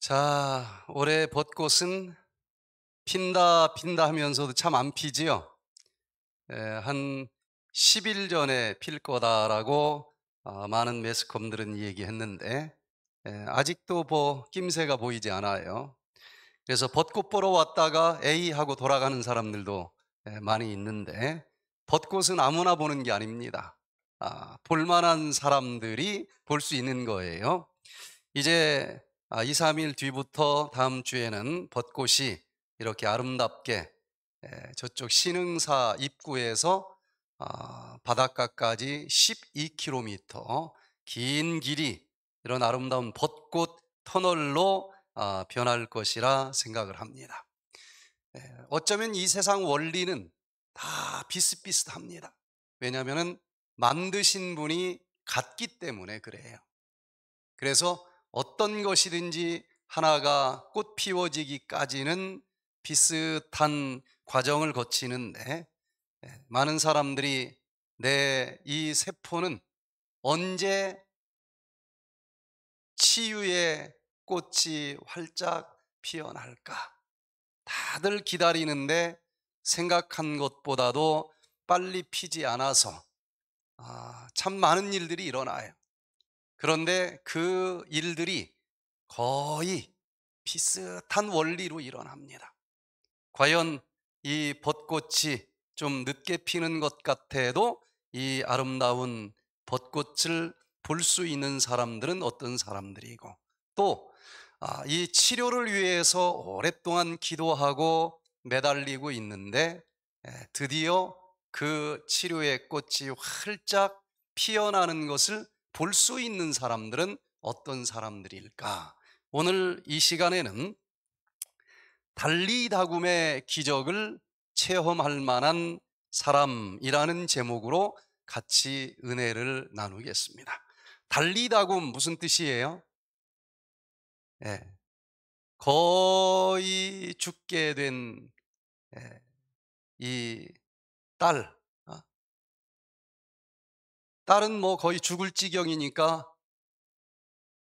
자, 올해 벚꽃은 핀다, 핀다 하면서도 참 안 피지요. 에, 예, 한 10일 전에 필 거다라고 어, 많은 매스컴들은 얘기했는데, 에, 예, 아직도 뭐, 낌새가 보이지 않아요. 그래서 벚꽃 보러 왔다가 에이 하고 돌아가는 사람들도 에, 예, 많이 있는데, 벚꽃은 아무나 보는 게 아닙니다. 아, 볼만한 사람들이 볼 수 있는 거예요. 이제 아, 2, 3일 뒤부터 다음 주에는 벚꽃이 이렇게 아름답게 예, 저쪽 신흥사 입구에서 아, 바닷가까지 12km 긴 길이 이런 아름다운 벚꽃 터널로 아, 변할 것이라 생각을 합니다. 예, 어쩌면 이 세상 원리는 다 비슷비슷합니다. 왜냐하면 만드신 분이 같기 때문에 그래요. 그래서 어떤 것이든지 하나가 꽃 피워지기까지는 비슷한 과정을 거치는데 예, 많은 사람들이 내 이 세포는 언제 치유의 꽃이 활짝 피어날까? 다들 기다리는데 생각한 것보다도 빨리 피지 않아서 아, 참 많은 일들이 일어나요. 그런데 그 일들이 거의 비슷한 원리로 일어납니다. 과연 이 벚꽃이 좀 늦게 피는 것 같아도 이 아름다운 벚꽃을 볼 수 있는 사람들은 어떤 사람들이고 또이 아, 치료를 위해서 오랫동안 기도하고 매달리고 있는데 드디어 그 치료의 꽃이 활짝 피어나는 것을 볼수 있는 사람들은 어떤 사람들일까? 오늘 이 시간에는 달리다굼의 기적을 체험할 만한 사람이라는 제목으로 같이 은혜를 나누겠습니다. 달리다굼 무슨 뜻이에요? 예, 거의 죽게 된이 예, 딸, 딸은 뭐 거의 죽을 지경이니까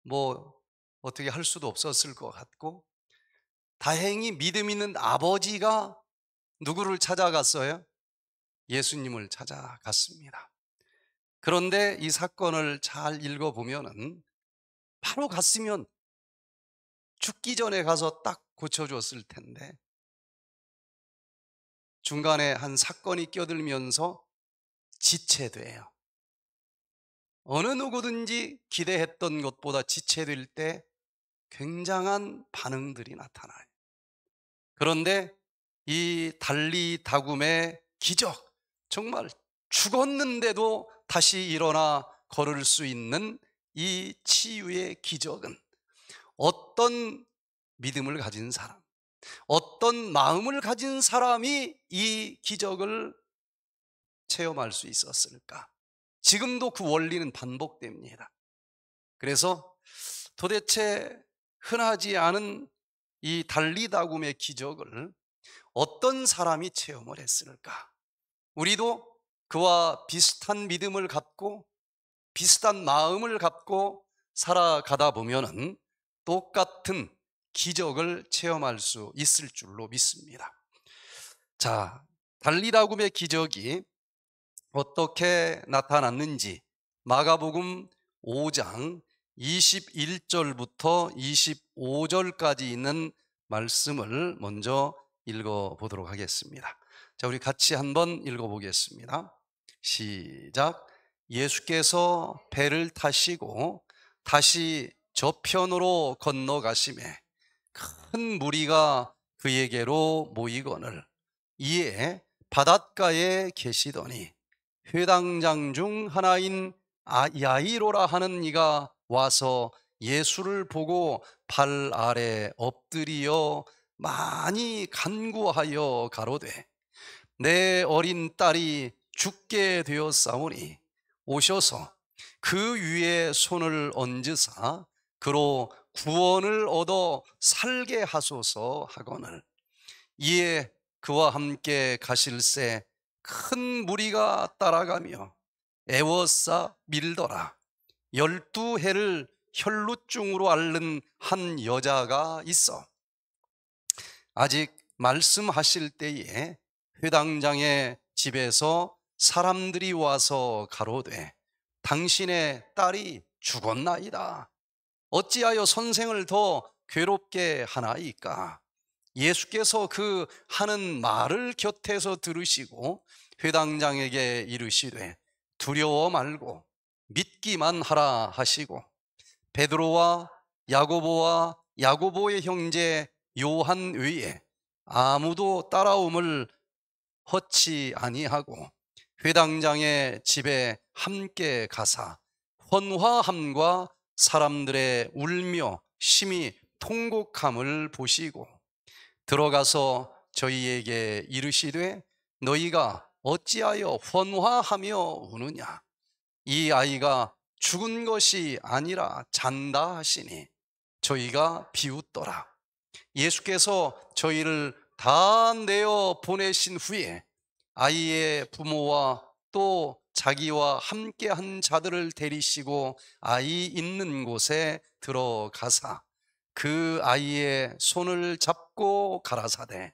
뭐 어떻게 할 수도 없었을 것 같고 다행히 믿음 있는 아버지가 누구를 찾아갔어요? 예수님을 찾아갔습니다. 그런데 이 사건을 잘 읽어보면은 바로 갔으면 죽기 전에 가서 딱 고쳐줬을 텐데 중간에 한 사건이 껴들면서 지체돼요. 어느 누구든지 기대했던 것보다 지체될 때 굉장한 반응들이 나타나요. 그런데 이 달리 다굼의 기적, 정말 죽었는데도 다시 일어나 걸을 수 있는 이 치유의 기적은 어떤 믿음을 가진 사람, 어떤 마음을 가진 사람이 이 기적을 체험할 수 있었을까? 지금도 그 원리는 반복됩니다. 그래서 도대체 흔하지 않은 이 달리다굼의 기적을 어떤 사람이 체험을 했을까? 우리도 그와 비슷한 믿음을 갖고 비슷한 마음을 갖고 살아가다 보면은 똑같은 기적을 체험할 수 있을 줄로 믿습니다. 자, 달리다굼의 기적이 어떻게 나타났는지 마가복음 5장 21절부터 25절까지 있는 말씀을 먼저 읽어 보도록 하겠습니다. 자, 우리 같이 한번 읽어 보겠습니다. 시작. 예수께서 배를 타시고 다시 저편으로 건너가심에 큰 무리가 그에게로 모이거늘 이에 바닷가에 계시더니 회당장 중 하나인 아, 야이로라 하는 이가 와서 예수를 보고 발 아래 엎드리어 많이 간구하여 가로되 내 어린 딸이 죽게 되었사오니 오셔서 그 위에 손을 얹으사 그로 구원을 얻어 살게 하소서 하거늘 이에 그와 함께 가실새 큰 무리가 따라가며 애워싸 밀더라 열두 해를 혈루증으로 앓는 한 여자가 있어 아직 말씀하실 때에 회당장의 집에서 사람들이 와서 가로되 당신의 딸이 죽었나이다 어찌하여 선생을 더 괴롭게 하나이까 예수께서 그 하는 말을 곁에서 들으시고 회당장에게 이르시되 두려워 말고 믿기만 하라 하시고 베드로와 야고보와 야고보의 형제 요한 외에 아무도 따라옴을 허치 아니하고 회당장의 집에 함께 가사 헌화함과 사람들의 울며 심히 통곡함을 보시고 들어가서 저희에게 이르시되 너희가 어찌하여 혼화하며 우느냐 이 아이가 죽은 것이 아니라 잔다 하시니 저희가 비웃더라 예수께서 저희를 다 내어 보내신 후에 아이의 부모와 또 자기와 함께 한 자들을 데리시고 아이 있는 곳에 들어가사 그 아이의 손을 잡고 가라사대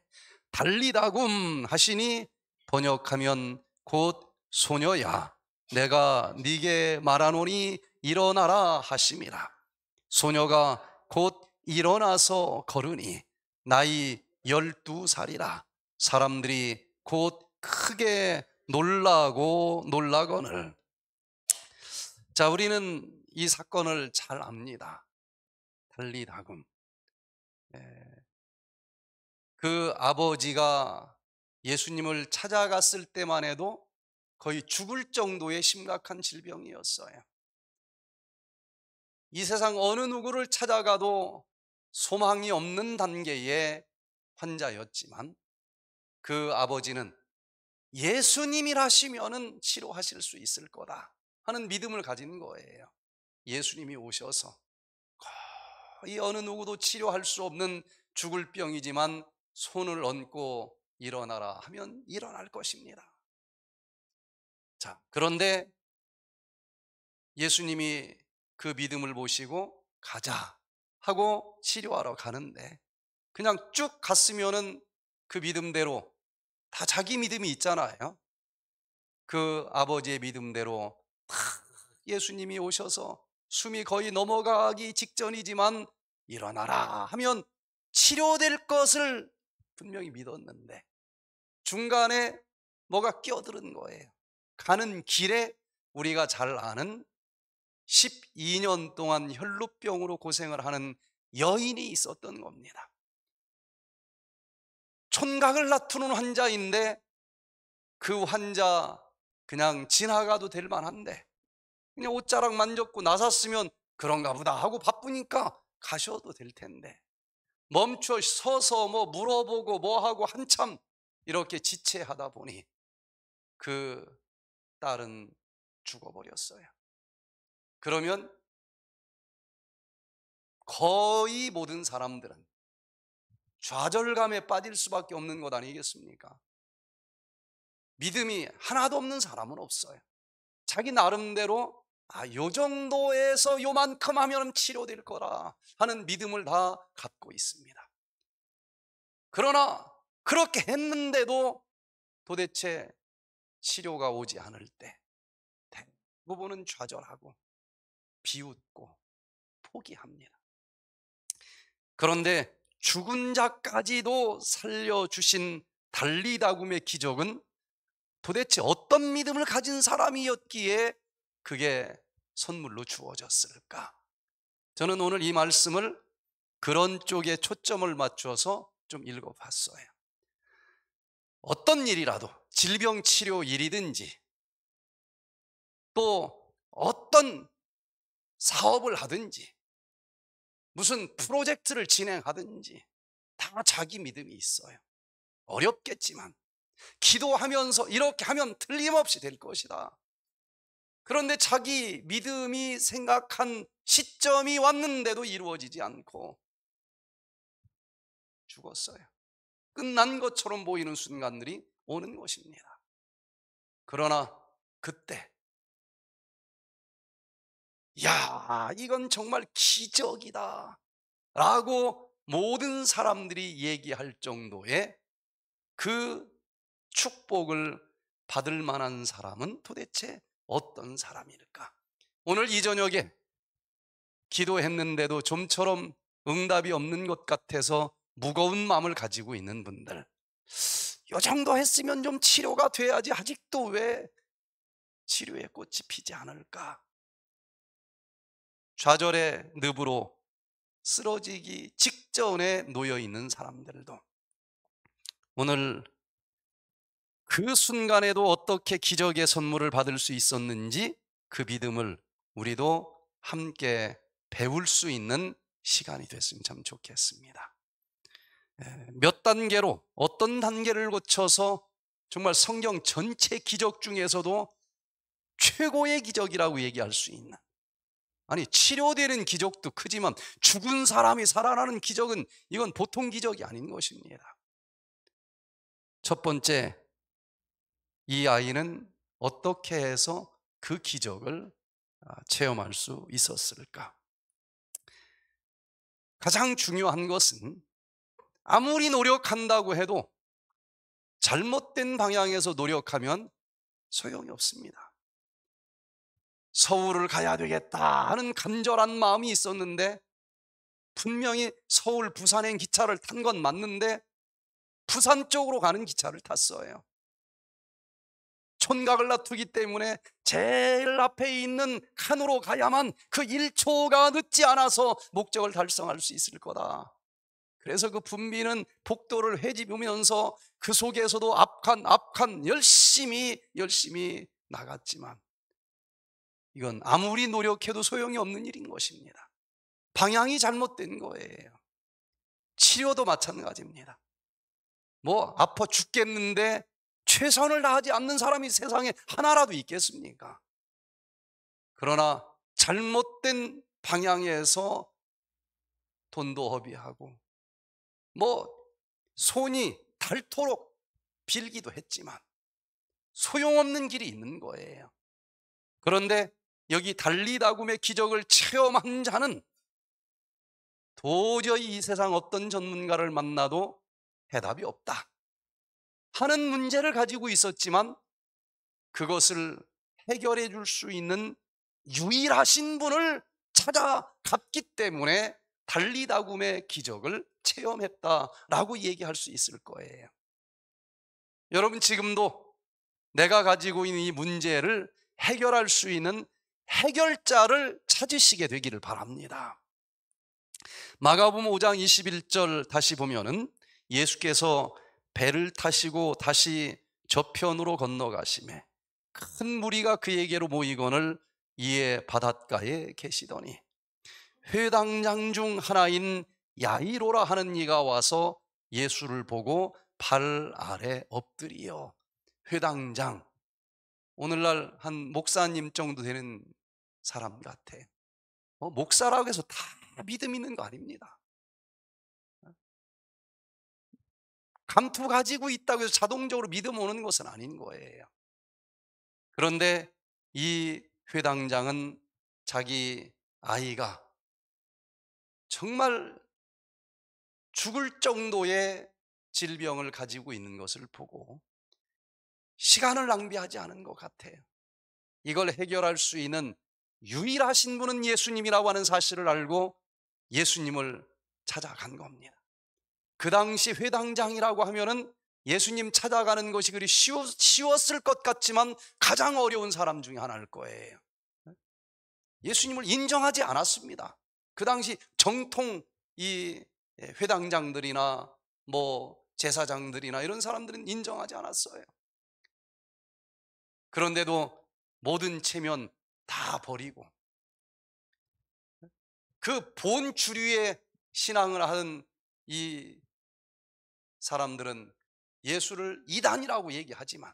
달리다굼 하시니 번역하면 곧 소녀야 내가 네게 말하노니 일어나라 하심이라 소녀가 곧 일어나서 걸으니 나이 열두 살이라 사람들이 곧 크게 놀라고 놀라거늘 자 우리는 이 사건을 잘 압니다 갈리다금. 예. 그 아버지가 예수님을 찾아갔을 때만 해도 거의 죽을 정도의 심각한 질병이었어요. 이 세상 어느 누구를 찾아가도 소망이 없는 단계의 환자였지만 그 아버지는 예수님이라시면은 치료하실 수 있을 거다 하는 믿음을 가진 거예요. 예수님이 오셔서 이 어느 누구도 치료할 수 없는 죽을 병이지만 손을 얹고 일어나라 하면 일어날 것입니다. 자, 그런데 예수님이 그 믿음을 보시고 가자 하고 치료하러 가는데 그냥 쭉 갔으면은 그 믿음대로 다 자기 믿음이 있잖아요. 그 아버지의 믿음대로 다 예수님이 오셔서 숨이 거의 넘어가기 직전이지만 일어나라 하면 치료될 것을 분명히 믿었는데 중간에 뭐가 끼어드는 거예요. 가는 길에 우리가 잘 아는 12년 동안 혈루병으로 고생을 하는 여인이 있었던 겁니다. 촌각을 나투는 환자인데 그 환자 그냥 지나가도 될 만한데 그냥 옷자락 만졌고 나섰으면 그런가 보다 하고 바쁘니까 가셔도 될 텐데 멈춰 서서 뭐 물어보고 뭐 하고 한참 이렇게 지체하다 보니 그 딸은 죽어버렸어요. 그러면 거의 모든 사람들은 좌절감에 빠질 수밖에 없는 것 아니겠습니까? 믿음이 하나도 없는 사람은 없어요. 자기 나름대로 아, 요 정도에서 요만큼 하면 치료될 거라 하는 믿음을 다 갖고 있습니다. 그러나 그렇게 했는데도 도대체 치료가 오지 않을 때 대부분은 좌절하고 비웃고 포기합니다. 그런데 죽은 자까지도 살려주신 달리다굼의 기적은 도대체 어떤 믿음을 가진 사람이었기에 그게 선물로 주어졌을까? 저는 오늘 이 말씀을 그런 쪽에 초점을 맞춰서 좀 읽어봤어요. 어떤 일이라도 질병 치료 일이든지 또 어떤 사업을 하든지 무슨 프로젝트를 진행하든지 다 자기 믿음이 있어요. 어렵겠지만 기도하면서 이렇게 하면 틀림없이 될 것이다. 그런데 자기 믿음이 생각한 시점이 왔는데도 이루어지지 않고 죽었어요. 끝난 것처럼 보이는 순간들이 오는 것입니다. 그러나 그때, 야, 이건 정말 기적이다. 라고 모든 사람들이 얘기할 정도의 그 축복을 받을 만한 사람은 도대체 어떤 사람일까? 오늘 이 저녁에 기도했는데도 좀처럼 응답이 없는 것 같아서 무거운 마음을 가지고 있는 분들 요 정도 했으면 좀 치료가 돼야지 아직도 왜 치료의 꽃이 피지 않을까? 좌절의 늪으로 쓰러지기 직전에 놓여 있는 사람들도 오늘 그 순간에도 어떻게 기적의 선물을 받을 수 있었는지 그 믿음을 우리도 함께 배울 수 있는 시간이 됐으면 참 좋겠습니다. 예, 몇 단계로 어떤 단계를 거쳐서 정말 성경 전체 기적 중에서도 최고의 기적이라고 얘기할 수 있는 아니 치료되는 기적도 크지만 죽은 사람이 살아나는 기적은 이건 보통 기적이 아닌 것입니다. 첫 번째 이 아이는 어떻게 해서 그 기적을 아, 체험할 수 있었을까? 가장 중요한 것은 아무리 노력한다고 해도 잘못된 방향에서 노력하면 소용이 없습니다. 서울을 가야 되겠다 하는 간절한 마음이 있었는데 분명히 서울 부산행 기차를 탄 건 맞는데 부산 쪽으로 가는 기차를 탔어요. 총각을 다투기 때문에 제일 앞에 있는 칸으로 가야만 그 1초가 늦지 않아서 목적을 달성할 수 있을 거다. 그래서 그 분비는 복도를 헤집으면서 그 속에서도 앞칸 앞칸 열심히 열심히 나갔지만 이건 아무리 노력해도 소용이 없는 일인 것입니다. 방향이 잘못된 거예요. 치료도 마찬가지입니다. 뭐 아파 죽겠는데 최선을 다하지 않는 사람이 세상에 하나라도 있겠습니까? 그러나 잘못된 방향에서 돈도 허비하고 뭐 손이 닳도록 빌기도 했지만 소용없는 길이 있는 거예요. 그런데 여기 달리다굼의 기적을 체험한 자는 도저히 이 세상 어떤 전문가를 만나도 해답이 없다. 하는 문제를 가지고 있었지만 그것을 해결해 줄 수 있는 유일하신 분을 찾아갔기 때문에 달리다굼의 기적을 체험했다라고 얘기할 수 있을 거예요. 여러분 지금도 내가 가지고 있는 이 문제를 해결할 수 있는 해결자를 찾으시게 되기를 바랍니다. 마가음 5장 21절 다시 보면은 예수께서 배를 타시고 다시 저편으로 건너가심에 큰 무리가 그에게로 모이건을 이에 바닷가에 계시더니 회당장 중 하나인 야이로라 하는 이가 와서 예수를 보고 발 아래 엎드리어 회당장 오늘날 한 목사님 정도 되는 사람 같아 어? 목사라고 해서 다 믿음 있는 거 아닙니다 감투 가지고 있다고 해서 자동적으로 믿음 오는 것은 아닌 거예요. 그런데 이 회당장은 자기 아이가 정말 죽을 정도의 질병을 가지고 있는 것을 보고 시간을 낭비하지 않은 것 같아요. 이걸 해결할 수 있는 유일하신 분은 예수님이라고 하는 사실을 알고 예수님을 찾아간 겁니다. 그 당시 회당장이라고 하면은 예수님 찾아가는 것이 그리 쉬웠, 을것 같지만 가장 어려운 사람 중에 하나일 거예요. 예수님을 인정하지 않았습니다. 그 당시 정통 이 회당장들이나 뭐 제사장들이나 이런 사람들은 인정하지 않았어요. 그런데도 모든 체면 다 버리고 그 본 주류의 신앙을 하는 이 사람들은 예수를 이단이라고 얘기하지만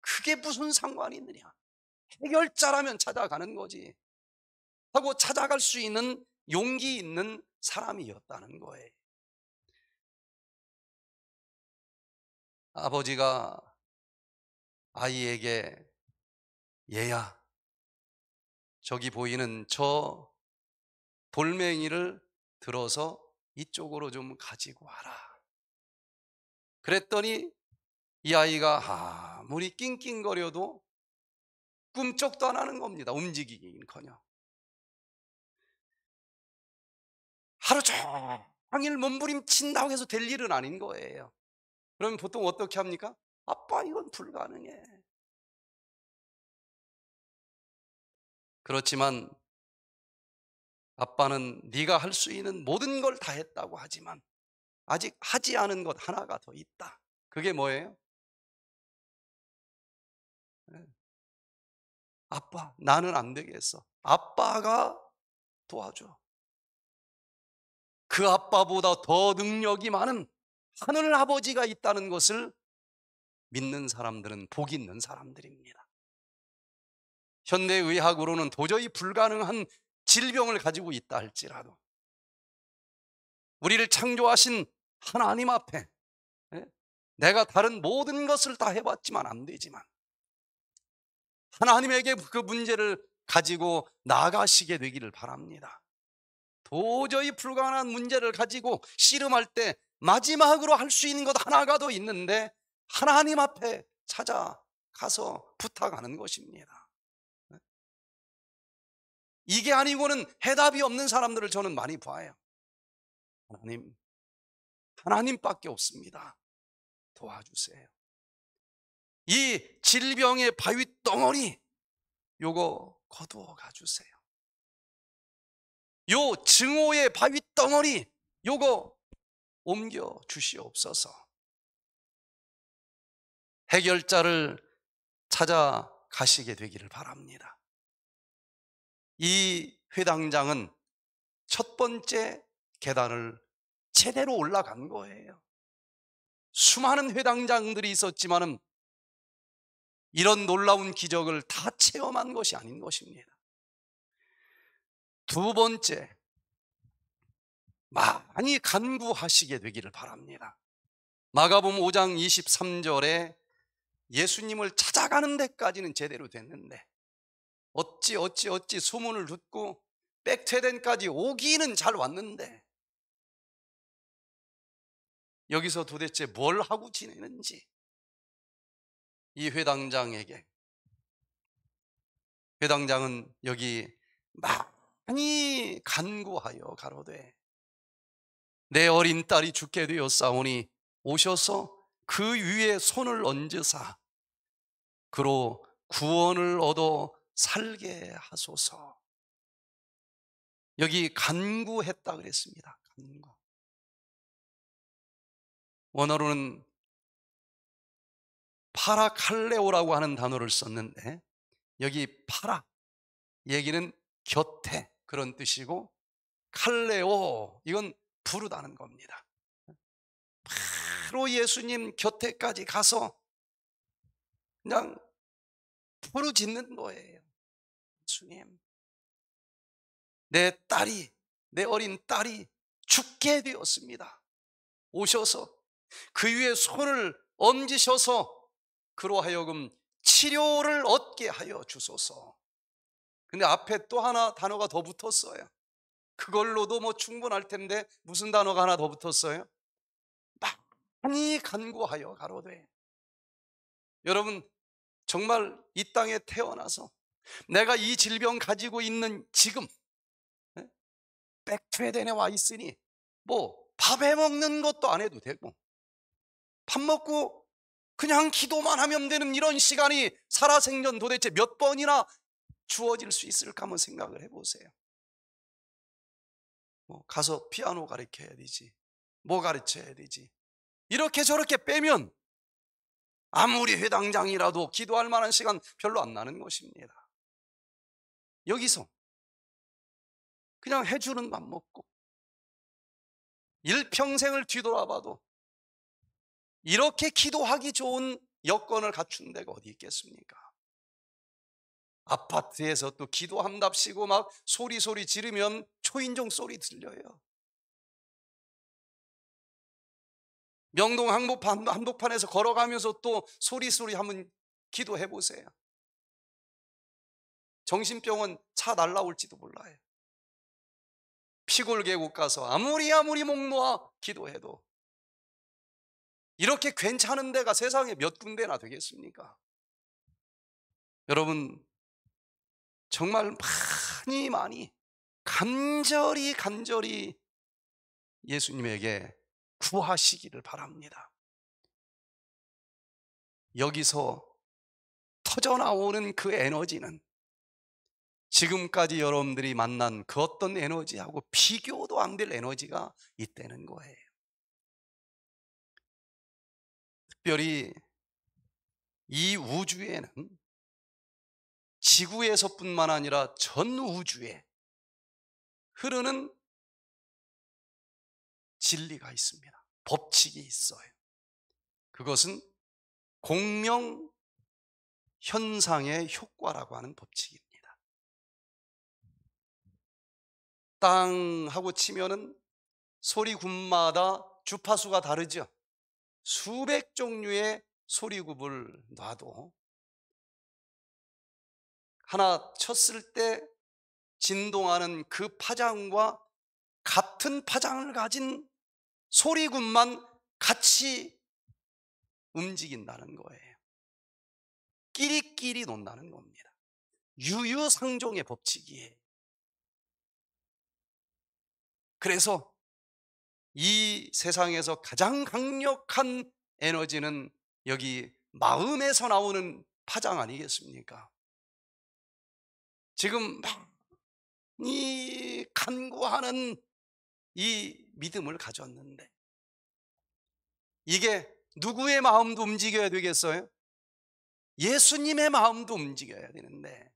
그게 무슨 상관이 있느냐? 해결자라면 찾아가는 거지. 하고 찾아갈 수 있는 용기 있는 사람이었다는 거예요. 아버지가 아이에게 얘야, 저기 보이는 저 돌멩이를 들어서 이쪽으로 좀 가지고 와라. 그랬더니 이 아이가 아무리 낑낑거려도 꿈쩍도 안 하는 겁니다. 움직이긴커녕. 기 하루 종일 몸부림친다고 해서 될 일은 아닌 거예요. 그러면 보통 어떻게 합니까? 아빠 이건 불가능해. 그렇지만 아빠는 네가 할 수 있는 모든 걸 다 했다고 하지만 아직 하지 않은 것 하나가 더 있다. 그게 뭐예요? 예. 아빠, 나는 안 되겠어. 아빠가 도와줘. 그 아빠보다 더 능력이 많은 하늘 아버지가 있다는 것을 믿는 사람들은 복 있는 사람들입니다. 현대 의학으로는 도저히 불가능한 질병을 가지고 있다 할지라도 우리를 창조하신 하나님 앞에 예? 내가 다른 모든 것을 다 해봤지만 안 되지만 하나님에게 그 문제를 가지고 나가시게 되기를 바랍니다. 도저히 불가능한 문제를 가지고 씨름할 때 마지막으로 할 수 있는 것 하나가 더 있는데 하나님 앞에 찾아가서 부탁하는 것입니다. 예? 이게 아니고는 해답이 없는 사람들을 저는 많이 봐요. 하나님, 하나님밖에 없습니다. 도와주세요. 이 질병의 바위 덩어리 요거 거두어 가주세요. 요 증오의 바위 덩어리 요거 옮겨 주시옵소서. 해결자를 찾아가시게 되기를 바랍니다. 이 회당장은 첫 번째 계단을 제대로 올라간 거예요. 수많은 회당장들이 있었지만 이런 놀라운 기적을 다 체험한 것이 아닌 것입니다. 두 번째, 많이 간구하시게 되기를 바랍니다. 마가복음 5장 23절에 예수님을 찾아가는 데까지는 제대로 됐는데 어찌 어찌 어찌 소문을 듣고 백퇴된까지 오기는 잘 왔는데 여기서 도대체 뭘 하고 지내는지 이 회당장에게 회당장은 여기 많이 간구하여 가로되 내 어린 딸이 죽게 되었사오니 오셔서 그 위에 손을 얹으사 그로 구원을 얻어 살게 하소서 여기 간구했다 그랬습니다 간구 원어로는 파라칼레오라고 하는 단어를 썼는데 여기 파라 얘기는 곁에 그런 뜻이고 칼레오 이건 부르다는 겁니다. 바로 예수님 곁에까지 가서 그냥 부르짖는 거예요. 예수님 내 딸이 내 어린 딸이 죽게 되었습니다. 오셔서 그 위에 손을 얹으셔서 그로 하여금 치료를 얻게 하여 주소서. 근데 앞에 또 하나 단어가 더 붙었어요. 그걸로도 뭐 충분할 텐데 무슨 단어가 하나 더 붙었어요? 많이 간구하여 가로되. 여러분, 정말 이 땅에 태어나서 내가 이 질병 가지고 있는 지금 예? 백트웨덴에와 있으니 뭐밥 해먹는 것도 안 해도 되고 밥 먹고 그냥 기도만 하면 되는 이런 시간이 살아생전 도대체 몇 번이나 주어질 수 있을까 한번 생각을 해보세요. 뭐 가서 피아노 가르쳐야 되지. 뭐 가르쳐야 되지. 이렇게 저렇게 빼면 아무리 회당장이라도 기도할 만한 시간 별로 안 나는 것입니다. 여기서 그냥 해주는 밥 먹고 일평생을 뒤돌아봐도 이렇게 기도하기 좋은 여건을 갖춘 데가 어디 있겠습니까? 아파트에서 또 기도한답시고 막 소리소리 지르면 초인종 소리 들려요. 명동 한복판, 한복판에서 걸어가면서 또 소리소리 한번 기도해 보세요. 정신병은차 날라올지도 몰라요. 피골 계곡 가서 아무리 아무리 목 놓아 기도해도 이렇게 괜찮은 데가 세상에 몇 군데나 되겠습니까? 여러분, 정말 많이 많이 간절히 간절히 예수님에게 구하시기를 바랍니다. 여기서 터져나오는 그 에너지는 지금까지 여러분들이 만난 그 어떤 에너지하고 비교도 안 될 에너지가 있다는 거예요. 특별히 이 우주에는 지구에서뿐만 아니라 전 우주에 흐르는 진리가 있습니다. 법칙이 있어요. 그것은 공명 현상의 효과라고 하는 법칙입니다. 땅 하고 치면은 소리 군마다 주파수가 다르죠. 수백 종류의 소리굽을 놔도 하나 쳤을 때 진동하는 그 파장과 같은 파장을 가진 소리굽만 같이 움직인다는 거예요. 끼리끼리 논다는 겁니다. 유유상종의 법칙이에요. 그래서 이 세상에서 가장 강력한 에너지는 여기 마음에서 나오는 파장 아니겠습니까? 지금 이 간구하는 이 믿음을 가졌는데 이게 누구의 마음도 움직여야 되겠어요? 예수님의 마음도 움직여야 되는데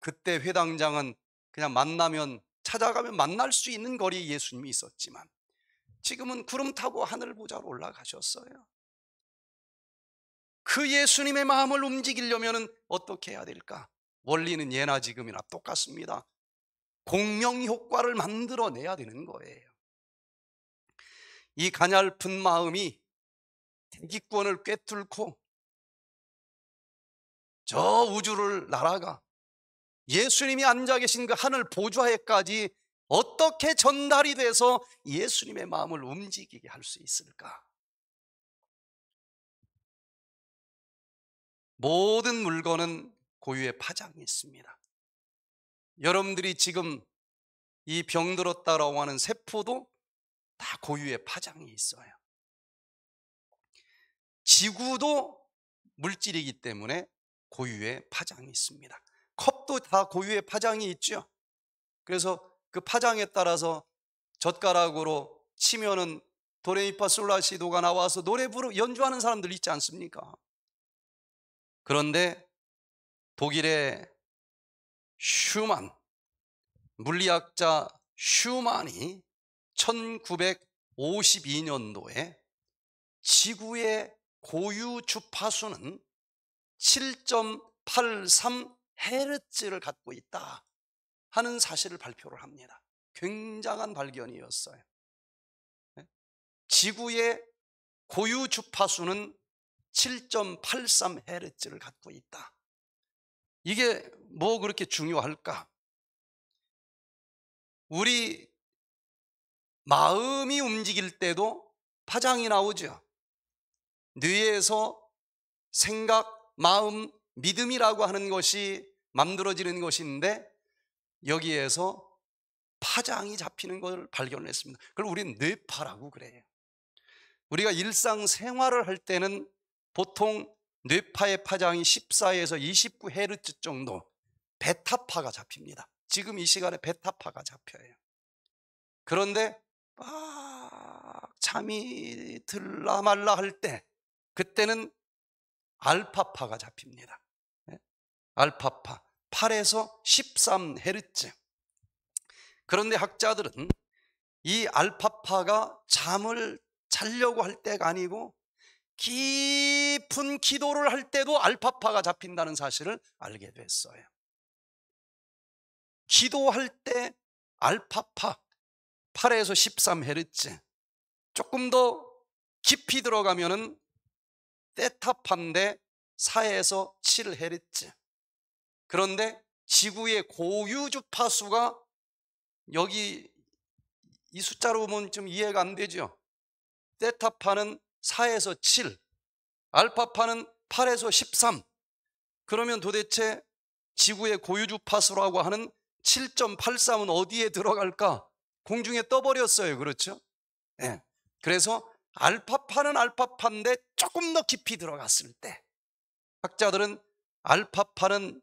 그때 회당장은 그냥 만나면 찾아가면 만날 수 있는 거리에 예수님이 있었지만 지금은 구름 타고 하늘 보자로 올라가셨어요. 그 예수님의 마음을 움직이려면 어떻게 해야 될까? 원리는 예나 지금이나 똑같습니다. 공명 효과를 만들어내야 되는 거예요. 이 가냘픈 마음이 대기권을 꿰뚫고 저 우주를 날아가 예수님이 앉아 계신 그 하늘 보좌에까지 어떻게 전달이 돼서 예수님의 마음을 움직이게 할 수 있을까? 모든 물건은 고유의 파장이 있습니다. 여러분들이 지금 이 병들었다라고 하는 세포도 다 고유의 파장이 있어요. 지구도 물질이기 때문에 고유의 파장이 있습니다. 컵도 다 고유의 파장이 있죠. 그래서 그 파장에 따라서 젓가락으로 치면은 도레미파 솔라시도가 나와서 노래 부르 연주하는 사람들 있지 않습니까? 그런데 독일의 슈만 물리학자 슈만이 1952년도에 지구의 고유 주파수는 7.83 헤르츠를 갖고 있다 하는 사실을 발표를 합니다. 굉장한 발견이었어요. 네? 지구의 고유 주파수는 7.83 헤르츠를 갖고 있다. 이게 뭐 그렇게 중요할까? 우리 마음이 움직일 때도 파장이 나오죠. 뇌에서 생각, 마음, 믿음이라고 하는 것이 만들어지는 곳인데 여기에서 파장이 잡히는 것을 발견했습니다. 그걸 우리는 뇌파라고 그래요. 우리가 일상생활을 할 때는 보통 뇌파의 파장이 14에서 29헤르츠 정도 베타파가 잡힙니다. 지금 이 시간에 베타파가 잡혀요. 그런데 막 잠이 들라 말라 할 때 그때는 알파파가 잡힙니다. 알파파 8에서 13헤르츠. 그런데 학자들은 이 알파파가 잠을 자려고 할 때가 아니고 깊은 기도를 할 때도 알파파가 잡힌다는 사실을 알게 됐어요. 기도할 때 알파파 8에서 13헤르츠 조금 더 깊이 들어가면은 테타파인데 4에서 7헤르츠 그런데 지구의 고유 주파수가 여기 이 숫자로 보면 좀 이해가 안 되죠. 데타파는 4에서 7, 알파파는 8에서 13. 그러면 도대체 지구의 고유 주파수라고 하는 7.83은 어디에 들어갈까? 공중에 떠버렸어요. 그렇죠? 예. 네. 그래서 알파파는 알파파인데 조금 더 깊이 들어갔을 때 학자들은 알파파는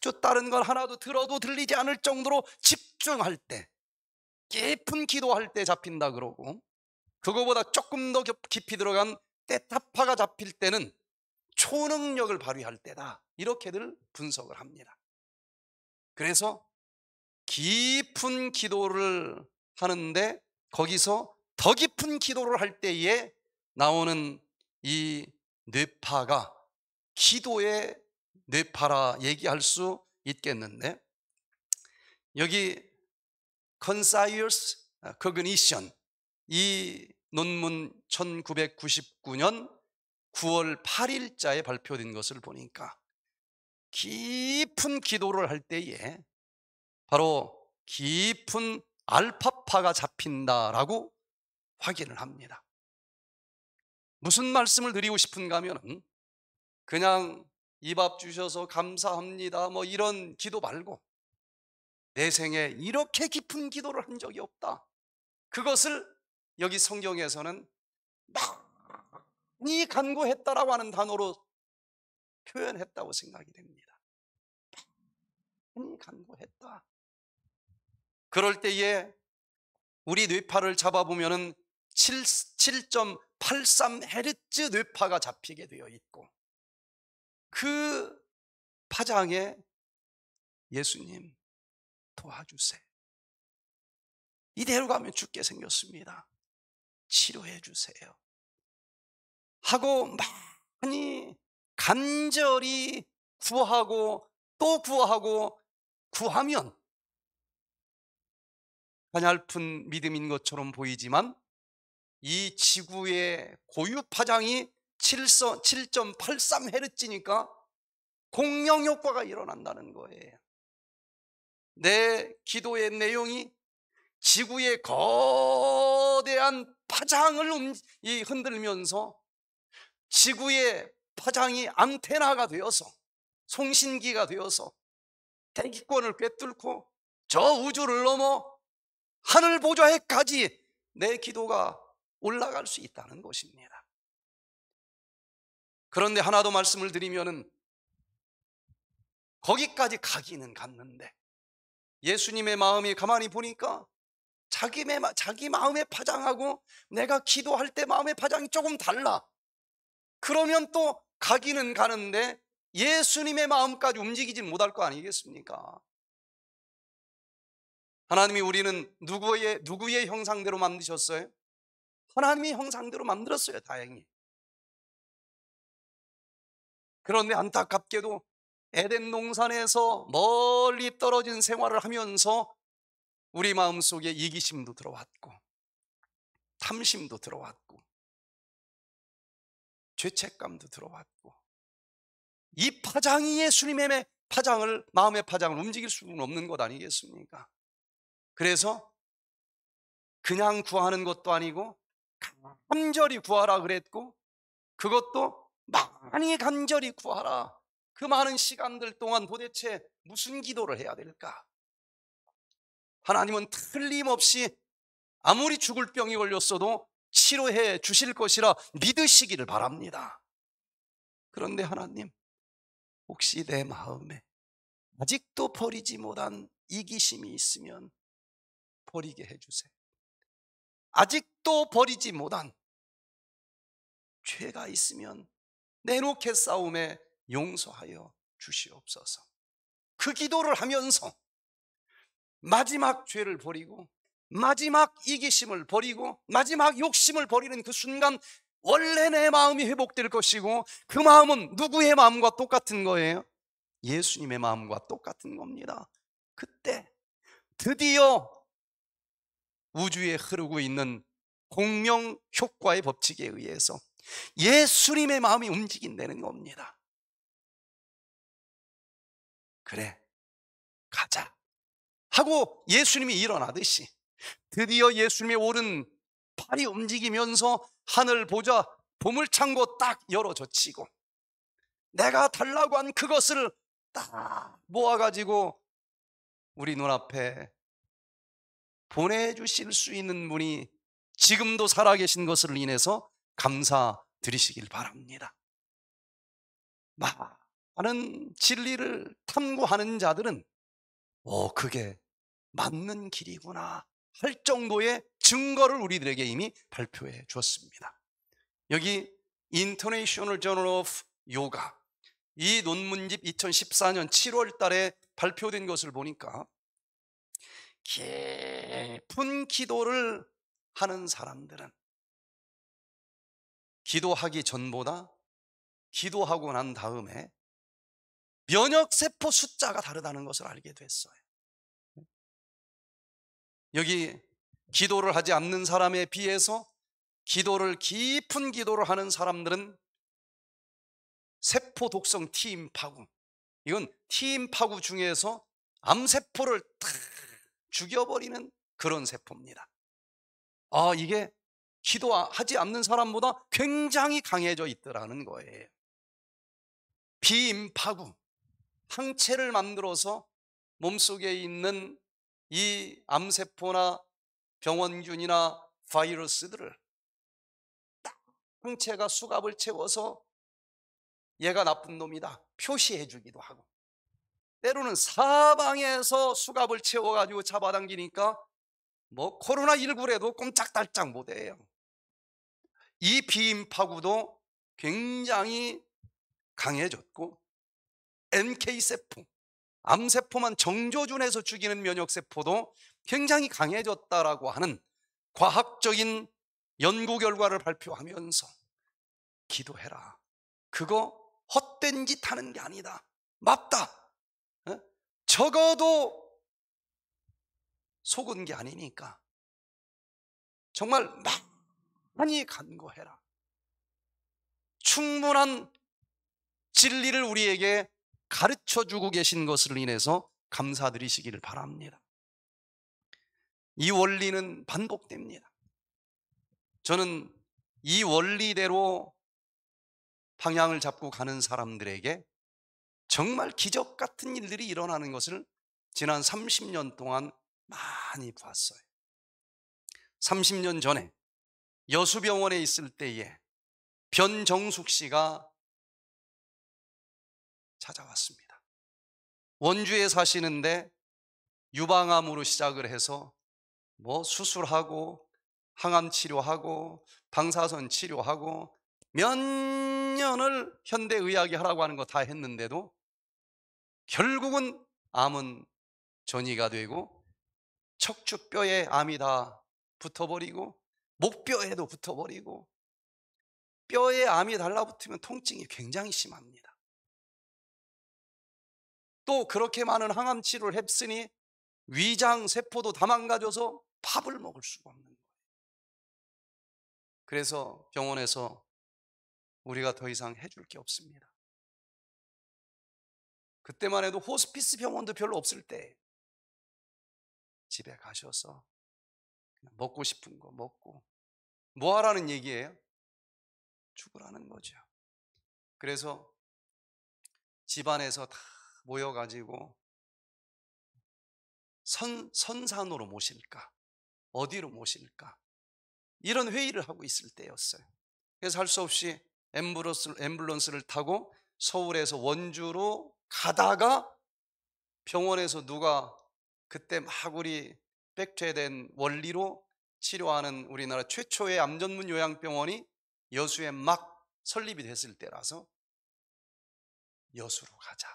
저 다른 걸 하나도 들어도 들리지 않을 정도로 집중할 때 깊은 기도할 때 잡힌다 그러고 그거보다 조금 더 깊이 들어간 떼타파가 잡힐 때는 초능력을 발휘할 때다 이렇게들 분석을 합니다 그래서 깊은 기도를 하는데 거기서 더 깊은 기도를 할 때에 나오는 이 뇌파가 기도의 뇌파라 얘기할 수 있겠는데 여기 Conscious Cognition 이 논문 1999년 9월 8일자에 발표된 것을 보니까 깊은 기도를 할 때에 바로 깊은 알파파가 잡힌다라고 확인을 합니다. 무슨 말씀을 드리고 싶은가 하면 그냥 입앞 주셔서 감사합니다. 뭐 이런 기도 말고 내 생에 이렇게 깊은 기도를 한 적이 없다. 그것을 여기 성경에서는 많이 간구했다라고 하는 단어로 표현했다고 생각이 됩니다. 많이 간구했다. 그럴 때에 우리 뇌파를 잡아보면 은 7.83헤르츠 뇌파가 잡히게 되어 있고 그 파장에 예수님 도와주세요. 이대로 가면 죽게 생겼습니다. 치료해 주세요. 하고 많이 간절히 구하고 또 구하고 구하면 가냘픈 믿음인 것처럼 보이지만 이 지구의 고유 파장이 7.83헤르츠니까 공영 효과가 일어난다는 거예요. 내 기도의 내용이 지구의 거대한 파장을 음, 흔들면서 지구의 파장이 안테나가 되어서 송신기가 되어서 대기권을 꿰뚫고 저 우주를 넘어 하늘 보좌에까지 내 기도가 올라갈 수 있다는 것입니다. 그런데 하나 더 말씀을 드리면은 거기까지 가기는 갔는데 예수님의 마음이 가만히 보니까 자기, 자기 마음의 파장하고 내가 기도할 때 마음의 파장이 조금 달라. 그러면 또 가기는 가는데 예수님의 마음까지 움직이지 못할 거 아니겠습니까? 하나님이 우리는 누구의, 누구의 형상대로 만드셨어요? 하나님이 형상대로 만들었어요, 다행히. 그런데 안타깝게도 에덴 농산에서 멀리 떨어진 생활을 하면서 우리 마음속에 이기심도 들어왔고 탐심도 들어왔고 죄책감도 들어왔고 이 파장이 예수님의 파장을 마음의 파장을 움직일 수는 없는 것 아니겠습니까? 그래서 그냥 구하는 것도 아니고 간절히 구하라 그랬고 그것도 많이 간절히 구하라. 그 많은 시간들 동안 도대체 무슨 기도를 해야 될까? 하나님은 틀림없이 아무리 죽을 병이 걸렸어도 치료해 주실 것이라 믿으시기를 바랍니다. 그런데 하나님, 혹시 내 마음에 아직도 버리지 못한 이기심이 있으면 버리게 해주세요. 아직도 버리지 못한 죄가 있으면 내놓게 싸움에 용서하여 주시옵소서. 그 기도를 하면서 마지막 죄를 버리고 마지막 이기심을 버리고 마지막 욕심을 버리는 그 순간 원래 내 마음이 회복될 것이고 그 마음은 누구의 마음과 똑같은 거예요? 예수님의 마음과 똑같은 겁니다. 그때 드디어 우주에 흐르고 있는 공명 효과의 법칙에 의해서 예수님의 마음이 움직인다는 겁니다. 그래, 가자. 하고 예수님이 일어나듯이 드디어 예수님의 오른 팔이 움직이면서 하늘 보자 보물창고 딱 열어젖히고 내가 달라고 한 그것을 딱 모아가지고 우리 눈앞에 보내주실 수 있는 분이 지금도 살아계신 것을 인해서 감사드리시길 바랍니다. 많은 진리를 탐구하는 자들은 어, 그게 맞는 길이구나 할 정도의 증거를 우리들에게 이미 발표해 주었습니다. 여기 International Journal of Yoga 이 논문집 2014년 7월 달에 발표된 것을 보니까 깊은 기도를 하는 사람들은 기도하기 전보다 기도하고 난 다음에 면역세포 숫자가 다르다는 것을 알게 됐어요. 여기 기도를 하지 않는 사람에 비해서 기도를 깊은 기도를 하는 사람들은 세포 독성 T임파구 이건 T임파구 중에서 암세포를 탁 죽여버리는 그런 세포입니다 아 이게 기도하지 않는 사람보다 굉장히 강해져 있더라는 거예요. 비임파구, 항체를 만들어서 몸속에 있는 이 암세포나 병원균이나 바이러스들을 딱 항체가 수갑을 채워서 얘가 나쁜 놈이다 표시해 주기도 하고 때로는 사방에서 수갑을 채워가지고 잡아당기니까 뭐 코로나19래도 꼼짝달짝 못해요 이 비임 파구도 굉장히 강해졌고 NK세포, 암세포만 정조준에서 죽이는 면역세포도 굉장히 강해졌다라고 하는 과학적인 연구 결과를 발표하면서 기도해라. 그거 헛된 짓 하는 게 아니다. 맞다. 어? 적어도 속은 게 아니니까. 정말 막 많이 간과해라. 충분한 진리를 우리에게 가르쳐 주고 계신 것을 인해서 감사드리시기를 바랍니다. 이 원리는 반복됩니다. 저는 이 원리대로 방향을 잡고 가는 사람들에게 정말 기적 같은 일들이 일어나는 것을 지난 30년 동안 많이 봤어요. 30년 전에 여수병원에 있을 때에 변정숙 씨가 찾아왔습니다. 원주에 사시는데 유방암으로 시작을 해서 뭐 수술하고 항암 치료하고 방사선 치료하고 몇 년을 현대의학이 하라고 하는 거 다 했는데도 결국은 암은 전이가 되고 척추뼈에 암이 다 붙어버리고 목뼈에도 붙어버리고 뼈에 암이 달라붙으면 통증이 굉장히 심합니다. 또 그렇게 많은 항암 치료를 했으니 위장 세포도 다 망가져서 밥을 먹을 수가 없는 거예요. 그래서 병원에서 우리가 더 이상 해줄 게 없습니다. 그때만 해도 호스피스 병원도 별로 없을 때 집에 가셔서 먹고 싶은 거 먹고 뭐 하라는 얘기예요? 죽으라는 거죠. 그래서 집안에서 다 모여가지고 선, 선산으로 모실까? 어디로 모실까? 이런 회의를 하고 있을 때였어요. 그래서 할 수 없이 앰뷸런스, 앰뷸런스를 타고 서울에서 원주로 가다가 병원에서 누가 그때 막 우리 백트된 원리로 치료하는 우리나라 최초의 암 전문 요양병원이 여수에 막 설립이 됐을 때라서 여수로 가자.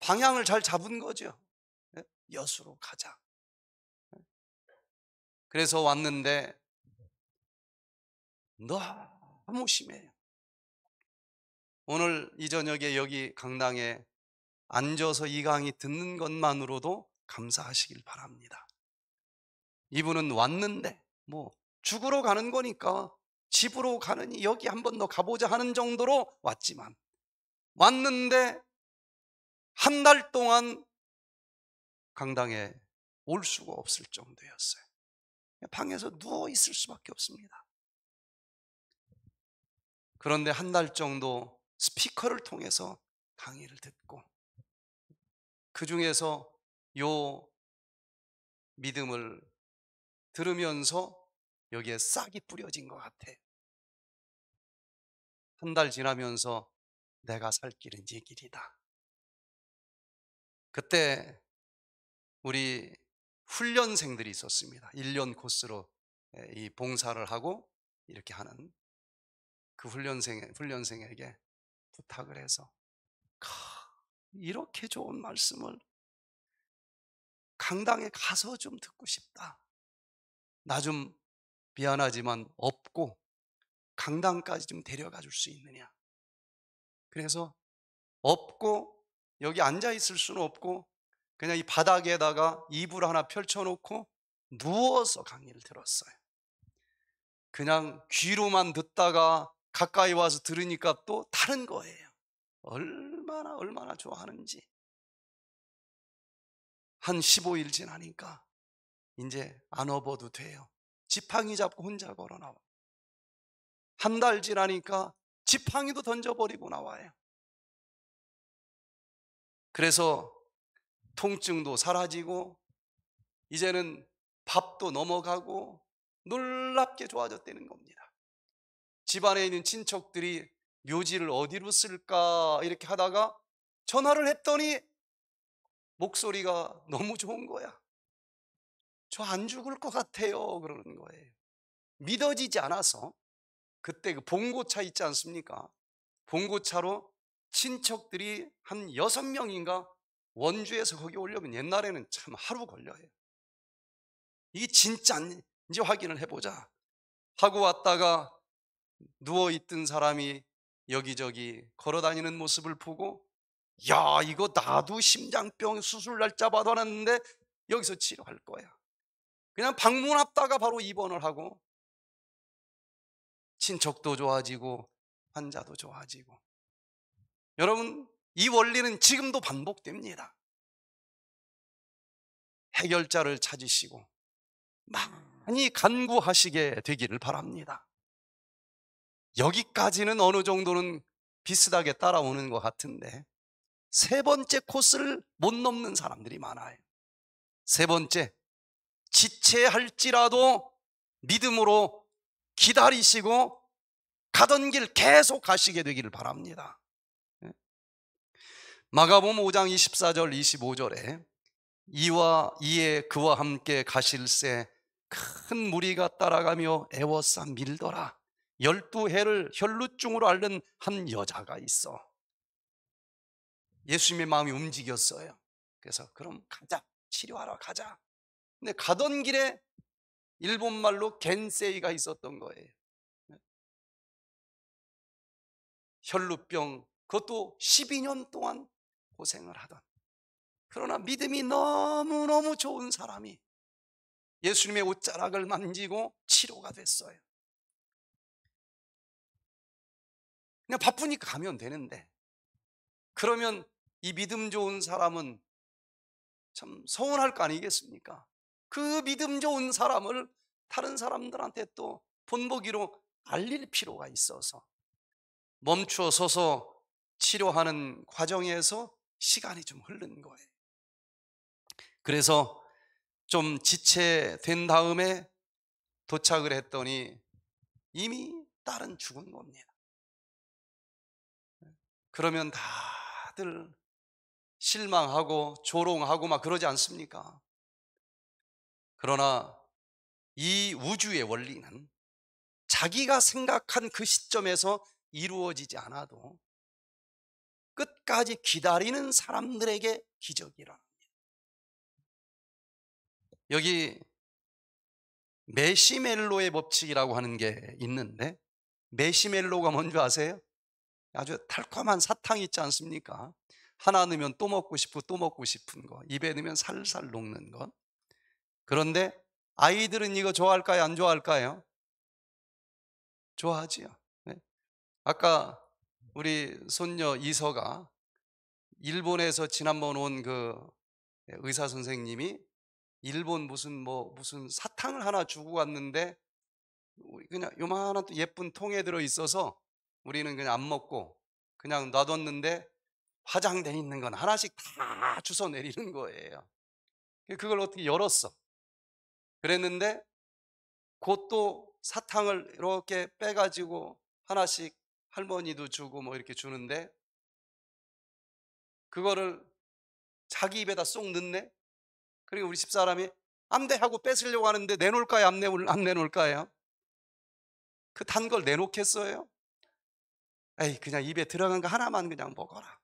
방향을 잘 잡은 거죠. 예? 여수로 가자. 예? 그래서 왔는데 너무 심해요. 오늘 이 저녁에 여기 강당에 앉아서 이 강의 듣는 것만으로도 감사하시길 바랍니다. 이분은 왔는데 뭐 죽으러 가는 거니까 집으로 가느니 여기 한 번 더 가보자 하는 정도로 왔지만 왔는데 한 달 동안 강당에 올 수가 없을 정도였어요. 방에서 누워 있을 수밖에 없습니다. 그런데 한 달 정도 스피커를 통해서 강의를 듣고 그 중에서 요 믿음을 들으면서 여기에 싹이 뿌려진 것 같아. 한 달 지나면서 내가 살 길은 이 길이다. 그때 우리 훈련생들이 있었습니다. 1년 코스로 예, 이 봉사를 하고 이렇게 하는 그 훈련생, 훈련생에게 부탁을 해서 이렇게 좋은 말씀을 강당에 가서 좀 듣고 싶다. 나 좀 미안하지만 없고 강당까지 좀 데려가 줄 수 있느냐. 그래서 없고 여기 앉아 있을 수는 없고 그냥 이 바닥에다가 이불 하나 펼쳐놓고 누워서 강의를 들었어요. 그냥 귀로만 듣다가 가까이 와서 들으니까 또 다른 거예요. 얼마나 얼마나 좋아하는지 한 15일 지나니까 이제 안 업어도 돼요. 지팡이 잡고 혼자 걸어 나와. 한 달 지나니까 지팡이도 던져버리고 나와요. 그래서 통증도 사라지고 이제는 밥도 넘어가고 놀랍게 좋아졌다는 겁니다. 집안에 있는 친척들이 묘지를 어디로 쓸까 이렇게 하다가 전화를 했더니 목소리가 너무 좋은 거야. 저 안 죽을 것 같아요. 그러는 거예요. 믿어지지 않아서 그때 그 봉고차 있지 않습니까? 봉고차로 친척들이 한 여섯 명인가 원주에서 거기 오려면 옛날에는 참 하루 걸려요. 이게 진짜인지 확인을 해보자 하고 왔다가 누워있던 사람이 여기저기 걸어다니는 모습을 보고 야 이거 나도 심장병 수술 날짜 받아놨는데 여기서 치료할 거야 그냥 방문합다가 바로 입원을 하고 친척도 좋아지고 환자도 좋아지고 여러분 이 원리는 지금도 반복됩니다 해결자를 찾으시고 많이 간구하시게 되기를 바랍니다 여기까지는 어느 정도는 비슷하게 따라오는 것 같은데 세 번째 코스를 못 넘는 사람들이 많아요. 세 번째, 지체할지라도 믿음으로 기다리시고 가던 길 계속 가시게 되기를 바랍니다. 예? 마가봄음 5장 24절 25절에 이와 이에 그와 함께 가실새 큰 무리가 따라가며 애워싸 밀더라. 열두 해를 혈루증으로 앓는 한 여자가 있어. 예수님의 마음이 움직였어요. 그래서 그럼 가자. 치료하러 가자. 근데 가던 길에 일본말로 겐세이가 있었던 거예요. 혈루병 그것도 12년 동안 고생을 하던 그러나 믿음이 너무너무 좋은 사람이 예수님의 옷자락을 만지고 치료가 됐어요. 그냥 바쁘니까 가면 되는데 그러면 이 믿음 좋은 사람은 참 서운할 거 아니겠습니까? 그 믿음 좋은 사람을 다른 사람들한테 또 본보기로 알릴 필요가 있어서 멈추어 서서 치료하는 과정에서 시간이 좀 흐른 거예요. 그래서 좀 지체된 다음에 도착을 했더니 이미 딸은 죽은 겁니다. 그러면 다들 실망하고 조롱하고 막 그러지 않습니까? 그러나 이 우주의 원리는 자기가 생각한 그 시점에서 이루어지지 않아도 끝까지 기다리는 사람들에게 기적이라. 여기 메시멜로의 법칙이라고 하는 게 있는데 메시멜로가 뭔지 아세요? 아주 달콤한 사탕이 있지 않습니까? 하나 넣으면 또 먹고 싶고 또 먹고 싶은 거 입에 넣으면 살살 녹는 거 그런데 아이들은 이거 좋아할까요? 안 좋아할까요? 좋아하지요 네? 아까 우리 손녀 이서가 일본에서 지난번 온 그 의사 선생님이 일본 무슨 뭐 무슨 사탕을 하나 주고 갔는데 그냥 요만한 예쁜 통에 들어 있어서 우리는 그냥 안 먹고 그냥 놔뒀는데 화장돼 있는 건 하나씩 다 주워 내리는 거예요. 그걸 어떻게 열었어. 그랬는데 곧 또 사탕을 이렇게 빼가지고 하나씩 할머니도 주고 뭐 이렇게 주는데 그거를 자기 입에다 쏙 넣네? 그리고 그러니까 우리 집사람이 암대 하고 뺏으려고 하는데 내놓을까요? 안, 내놓을, 안 내놓을까요? 그 단 걸 내놓겠어요? 에이 그냥 입에 들어간 거 하나만 그냥 먹어라.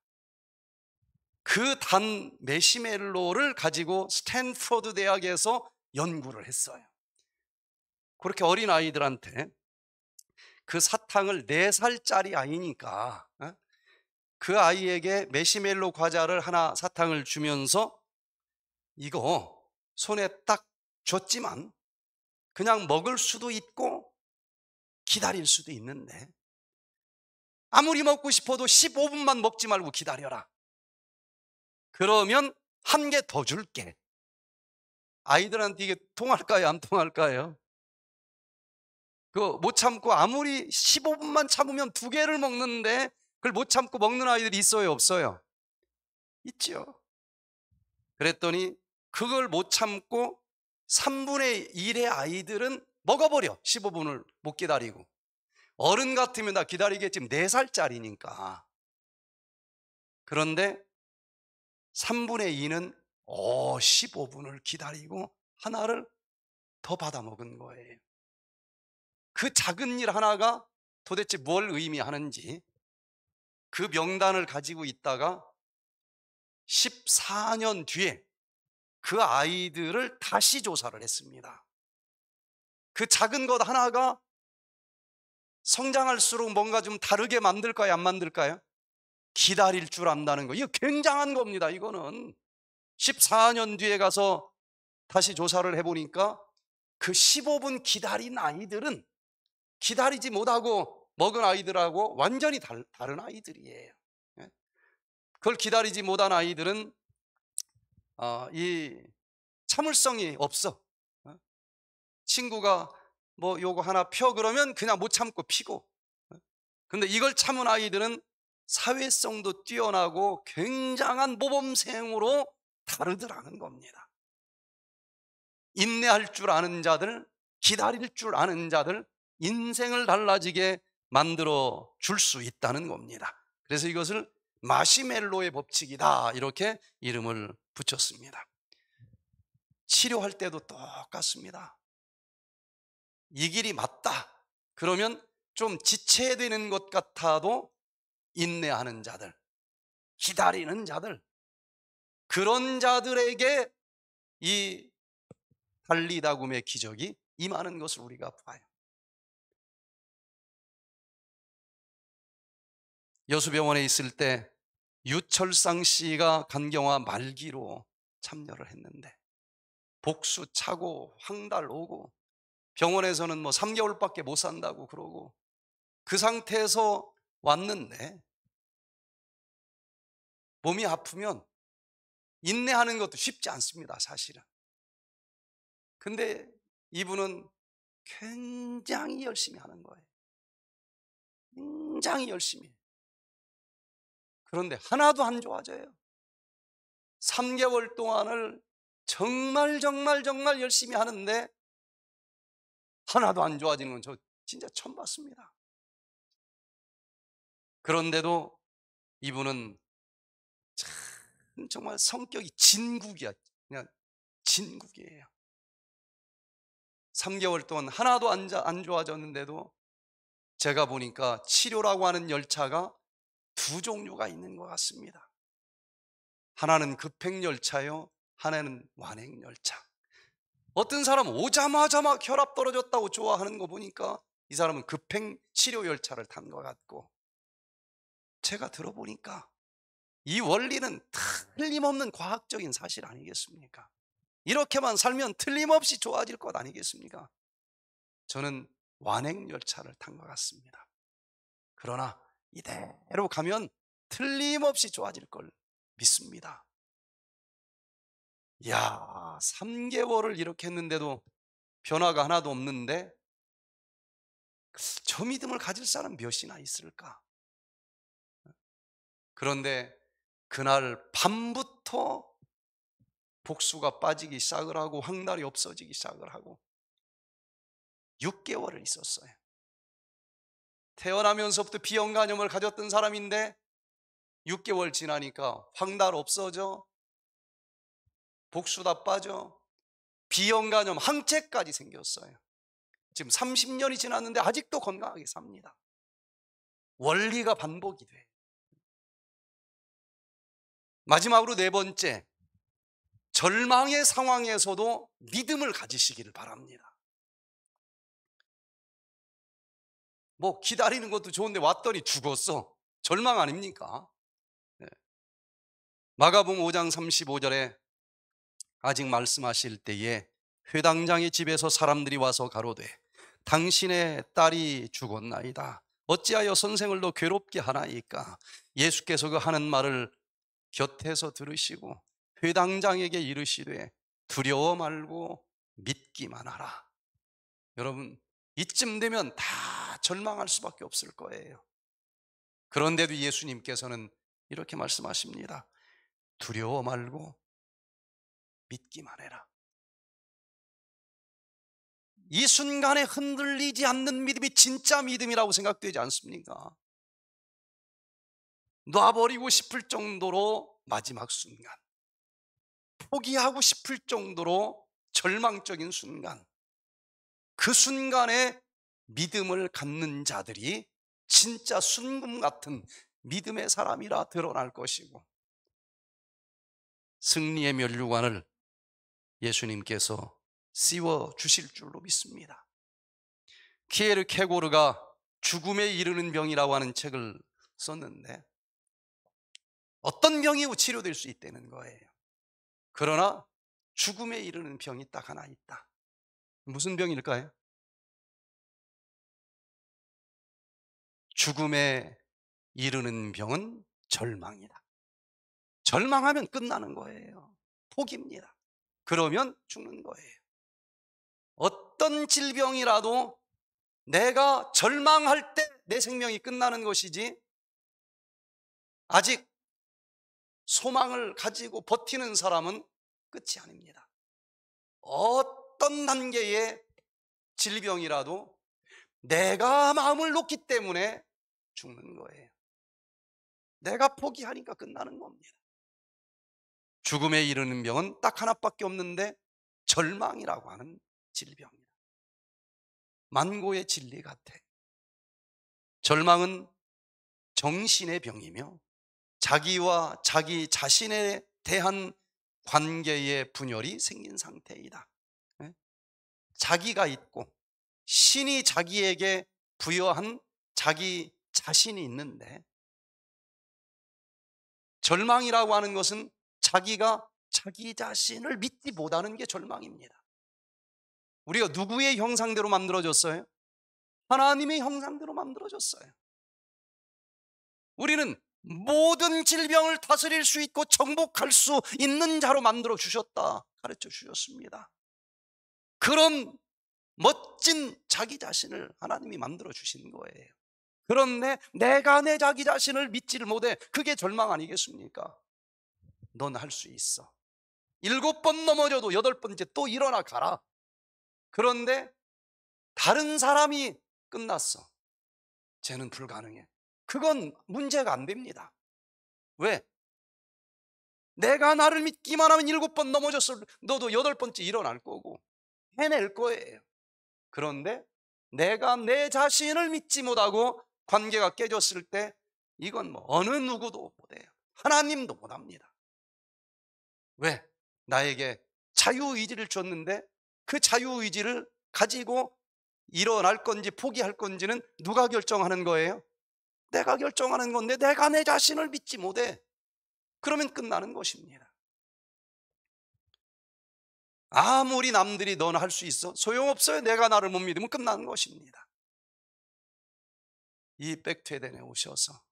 그 단 메시멜로를 가지고 스탠포드 대학에서 연구를 했어요. 그렇게 어린 아이들한테 그 사탕을 4살짜리 아이니까 어? 그 아이에게 메시멜로 과자를 하나 사탕을 주면서 이거 손에 딱 줬지만 그냥 먹을 수도 있고 기다릴 수도 있는데 아무리 먹고 싶어도 15분만 먹지 말고 기다려라. 그러면 한 개 더 줄게. 아이들한테 이게 통할까요? 안 통할까요? 그거 못 참고 아무리 15분만 참으면 두 개를 먹는데 그걸 못 참고 먹는 아이들이 있어요? 없어요? 있죠. 그랬더니 그걸 못 참고 3분의 1의 아이들은 먹어버려. 15분을 못 기다리고. 어른 같으면 다 기다리겠지만 4살짜리니까. 그런데 3분의 2는 어, 15분을 기다리고 하나를 더 받아먹은 거예요. 그 작은 일 하나가 도대체 뭘 의미하는지 그 명단을 가지고 있다가 14년 뒤에 그 아이들을 다시 조사를 했습니다. 그 작은 것 하나가 성장할수록 뭔가 좀 다르게 만들까요? 안 만들까요? 기다릴 줄 안다는 거. 이거 굉장한 겁니다. 이거는 14년 뒤에 가서 다시 조사를 해보니까 그 15분 기다린 아이들은 기다리지 못하고 먹은 아이들하고 완전히 달, 다른 아이들이에요. 예? 그걸 기다리지 못한 아이들은 어, 이 참을성이 없어. 어? 친구가 뭐 요거 하나 펴 그러면 그냥 못 참고 피고. 근데 이걸 참은 아이들은 사회성도 뛰어나고 굉장한 모범생으로 다르더라는 겁니다. 인내할 줄 아는 자들, 기다릴 줄 아는 자들, 인생을 달라지게 만들어 줄 수 있다는 겁니다. 그래서 이것을 마시멜로의 법칙이다. 이렇게 이름을 붙였습니다. 치료할 때도 똑같습니다. 이 길이 맞다. 그러면 좀 지체되는 것 같아도 인내하는 자들, 기다리는 자들, 그런 자들에게 이 달리다굼의 기적이 임하는 것을 우리가 봐요. 여수병원에 있을 때 유철상 씨가 간경화 말기로 참여를 했는데 복수 차고 황달 오고 병원에서는 뭐 3개월밖에 못 산다고 그러고 그 상태에서 왔는데 몸이 아프면 인내하는 것도 쉽지 않습니다, 사실은. 근데 이분은 굉장히 열심히 하는 거예요. 굉장히 열심히. 그런데 하나도 안 좋아져요. 3개월 동안을 정말 정말 정말 열심히 하는데 하나도 안 좋아지는 건 저 진짜 처음 봤습니다. 그런데도 이분은 참 정말 성격이 진국이야. 그냥 진국이에요. 3개월 동안 하나도 안, 안 좋아졌는데도 제가 보니까 치료라고 하는 열차가 두 종류가 있는 것 같습니다. 하나는 급행열차요, 하나는 완행열차. 어떤 사람 오자마자 막 혈압 떨어졌다고 좋아하는 거 보니까 이 사람은 급행 치료 열차를 탄 것 같고 제가 들어보니까 이 원리는 틀림없는 과학적인 사실 아니겠습니까? 이렇게만 살면 틀림없이 좋아질 것 아니겠습니까? 저는 완행 열차를 탄 것 같습니다. 그러나 이대로 가면 틀림없이 좋아질 걸 믿습니다. 야, 3개월을 이렇게 했는데도 변화가 하나도 없는데 저 믿음을 가질 사람 몇이나 있을까? 그런데 그날 밤부터 복수가 빠지기 시작을 하고 황달이 없어지기 시작을 하고 6개월을 있었어요. 태어나면서부터 비형간염을 가졌던 사람인데 6개월 지나니까 황달 없어져 복수 다 빠져 비형간염 항체까지 생겼어요. 지금 30년이 지났는데 아직도 건강하게 삽니다. 원리가 반복이 돼. 마지막으로 네 번째, 절망의 상황에서도 믿음을 가지시기를 바랍니다. 뭐 기다리는 것도 좋은데 왔더니 죽었어. 절망 아닙니까? 마가복 5장 35절에 아직 말씀하실 때에 회당장의 집에서 사람들이 와서 가로되 당신의 딸이 죽었나이다. 어찌하여 선생을 더 괴롭게 하나이까? 예수께서 그 하는 말을 곁에서 들으시고 회당장에게 이르시되 두려워 말고 믿기만 하라. 여러분, 이쯤 되면 다 절망할 수밖에 없을 거예요. 그런데도 예수님께서는 이렇게 말씀하십니다. 두려워 말고 믿기만 해라. 이 순간에 흔들리지 않는 믿음이 진짜 믿음이라고 생각되지 않습니까? 놔버리고 싶을 정도로 마지막 순간, 포기하고 싶을 정도로 절망적인 순간, 그 순간에 믿음을 갖는 자들이 진짜 순금 같은 믿음의 사람이라 드러날 것이고, 승리의 면류관을 예수님께서 씌워 주실 줄로 믿습니다. 키에르 케고르가 죽음에 이르는 병이라고 하는 책을 썼는데 어떤 병이 치료될 수 있다는 거예요. 그러나 죽음에 이르는 병이 딱 하나 있다. 무슨 병일까요? 죽음에 이르는 병은 절망이다. 절망하면 끝나는 거예요. 포기입니다. 그러면 죽는 거예요. 어떤 질병이라도 내가 절망할 때 내 생명이 끝나는 것이지 아직 소망을 가지고 버티는 사람은 끝이 아닙니다. 어떤 단계의 질병이라도 내가 마음을 놓기 때문에 죽는 거예요. 내가 포기하니까 끝나는 겁니다. 죽음에 이르는 병은 딱 하나밖에 없는데 절망이라고 하는 질병이다. 만고의 진리 같아. 절망은 정신의 병이며 자기와 자기 자신에 대한 관계의 분열이 생긴 상태이다. 예? 자기가 있고 신이 자기에게 부여한 자기 자신이 있는데 절망이라고 하는 것은 자기가 자기 자신을 믿지 못하는 게 절망입니다. 우리가 누구의 형상대로 만들어졌어요? 하나님의 형상대로 만들어졌어요. 우리는 모든 질병을 다스릴 수 있고 정복할 수 있는 자로 만들어 주셨다. 가르쳐 주셨습니다. 그런 멋진 자기 자신을 하나님이 만들어 주신 거예요. 그런데 내가 내 자기 자신을 믿지를 못해. 그게 절망 아니겠습니까? 넌할수 있어. 일곱 번 넘어져도 여덟 번째 또 일어나 가라. 그런데 다른 사람이 끝났어. 쟤는 불가능해. 그건 문제가 안 됩니다. 왜? 내가 나를 믿기만 하면 일곱 번 넘어졌을 너도 여덟 번째 일어날 거고 해낼 거예요. 그런데 내가 내 자신을 믿지 못하고 관계가 깨졌을 때 이건 뭐 어느 누구도 못해요. 하나님도 못합니다. 왜? 나에게 자유의지를 줬는데 그 자유의지를 가지고 일어날 건지 포기할 건지는 누가 결정하는 거예요? 내가 결정하는 건데 내가 내 자신을 믿지 못해. 그러면 끝나는 것입니다. 아무리 남들이 넌 할 수 있어. 소용없어요. 내가 나를 못 믿으면 끝나는 것입니다. 이백퇴 d e 에 오셔서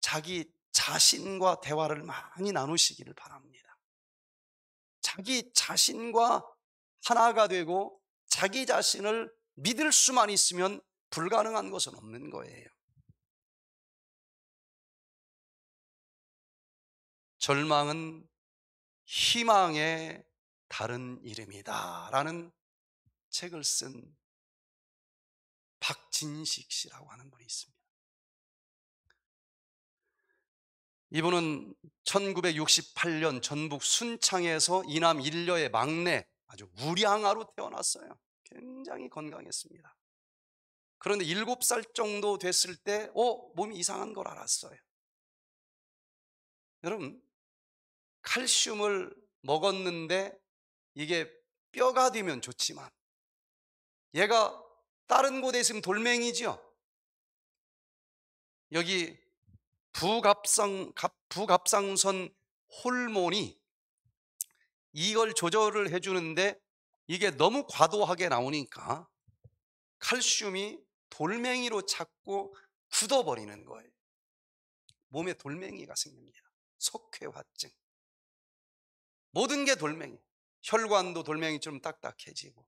자기 자신과 대화를 많이 나누시기를 바랍니다. 자기 자신과 하나가 되고 자기 자신을 믿을 수만 있으면 불가능한 것은 없는 거예요. 절망은 희망의 다른 이름이다. 라는 책을 쓴 박진식 씨라고 하는 분이 있습니다. 이분은 1968년 전북 순창에서 이남 일녀의 막내 아주 무량아로 태어났어요. 굉장히 건강했습니다. 그런데 7살 정도 됐을 때, 어, 몸이 이상한 걸 알았어요. 여러분, 칼슘을 먹었는데 이게 뼈가 되면 좋지만 얘가 다른 곳에 있으면 돌멩이죠 여기 부갑상, 부갑상선 호르몬이 이걸 조절을 해주는데 이게 너무 과도하게 나오니까 칼슘이 돌멩이로 찾고 굳어버리는 거예요. 몸에 돌멩이가 생깁니다. 석회화증. 모든 게 돌멩이. 혈관도 돌멩이처럼 딱딱해지고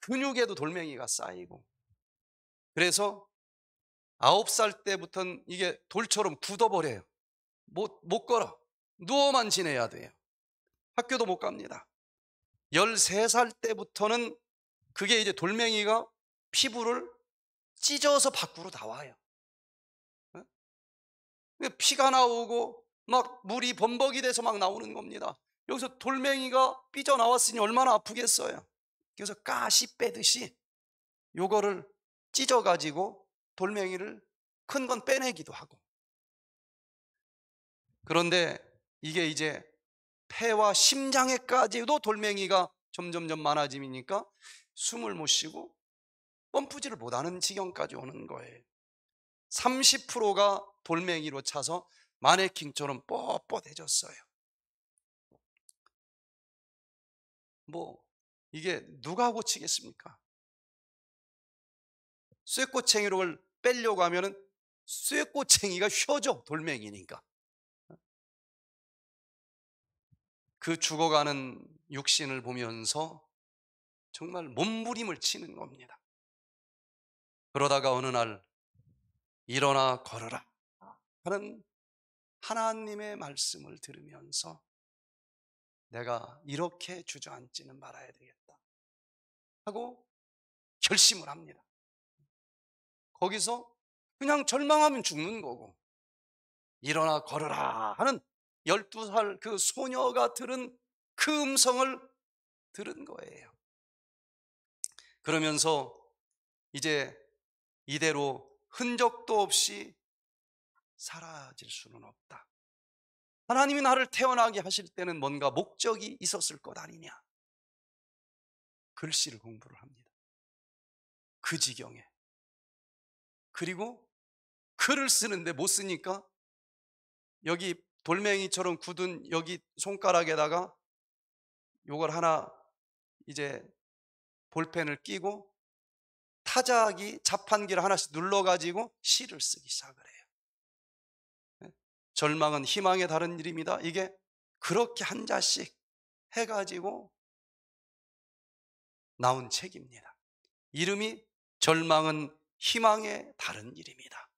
근육에도 돌멩이가 쌓이고 그래서 아홉 살 때부터는 이게 돌처럼 굳어버려요. 못, 못 걸어. 누워만 지내야 돼요. 학교도 못 갑니다. 13살 때부터는 그게 이제 돌멩이가 피부를 찢어서 밖으로 나와요. 피가 나오고 막 물이 범벅이 돼서 막 나오는 겁니다. 여기서 돌멩이가 삐져 나왔으니 얼마나 아프겠어요. 그래서 가시 빼듯이 요거를 찢어 가지고 돌멩이를 큰 건 빼내기도 하고. 그런데 이게 이제 폐와 심장에까지도 돌멩이가 점점점 많아지니까 숨을 못 쉬고 펌프질을 못하는 지경까지 오는 거예요. 30%가 돌멩이로 차서 마네킹처럼 뻣뻣해졌어요. 뭐 이게 누가 고치겠습니까? 쇠꼬챙이를 빼려고 하면은 쇠꼬챙이가 휘어져 돌멩이니까. 그 죽어가는 육신을 보면서 정말 몸부림을 치는 겁니다. 그러다가 어느 날 일어나 걸어라 하는 하나님의 말씀을 들으면서 내가 이렇게 주저앉지는 말아야 되겠다 하고 결심을 합니다. 거기서 그냥 절망하면 죽는 거고 일어나 걸어라 하는 12살 그 소녀가 들은 그 음성을 들은 거예요. 그러면서 이제 이대로 흔적도 없이 사라질 수는 없다. 하나님이 나를 태어나게 하실 때는 뭔가 목적이 있었을 것 아니냐. 글씨를 공부를 합니다. 그 지경에. 그리고 글을 쓰는데 못 쓰니까 여기 돌멩이처럼 굳은 여기 손가락에다가 요걸 하나 이제 볼펜을 끼고 타자기 자판기를 하나씩 눌러가지고 시를 쓰기 시작을 해요. 예? 절망은 희망의 다른 일입니다 이게 그렇게 한 자씩 해가지고 나온 책입니다. 이름이 절망은 희망의 다른 일입니다.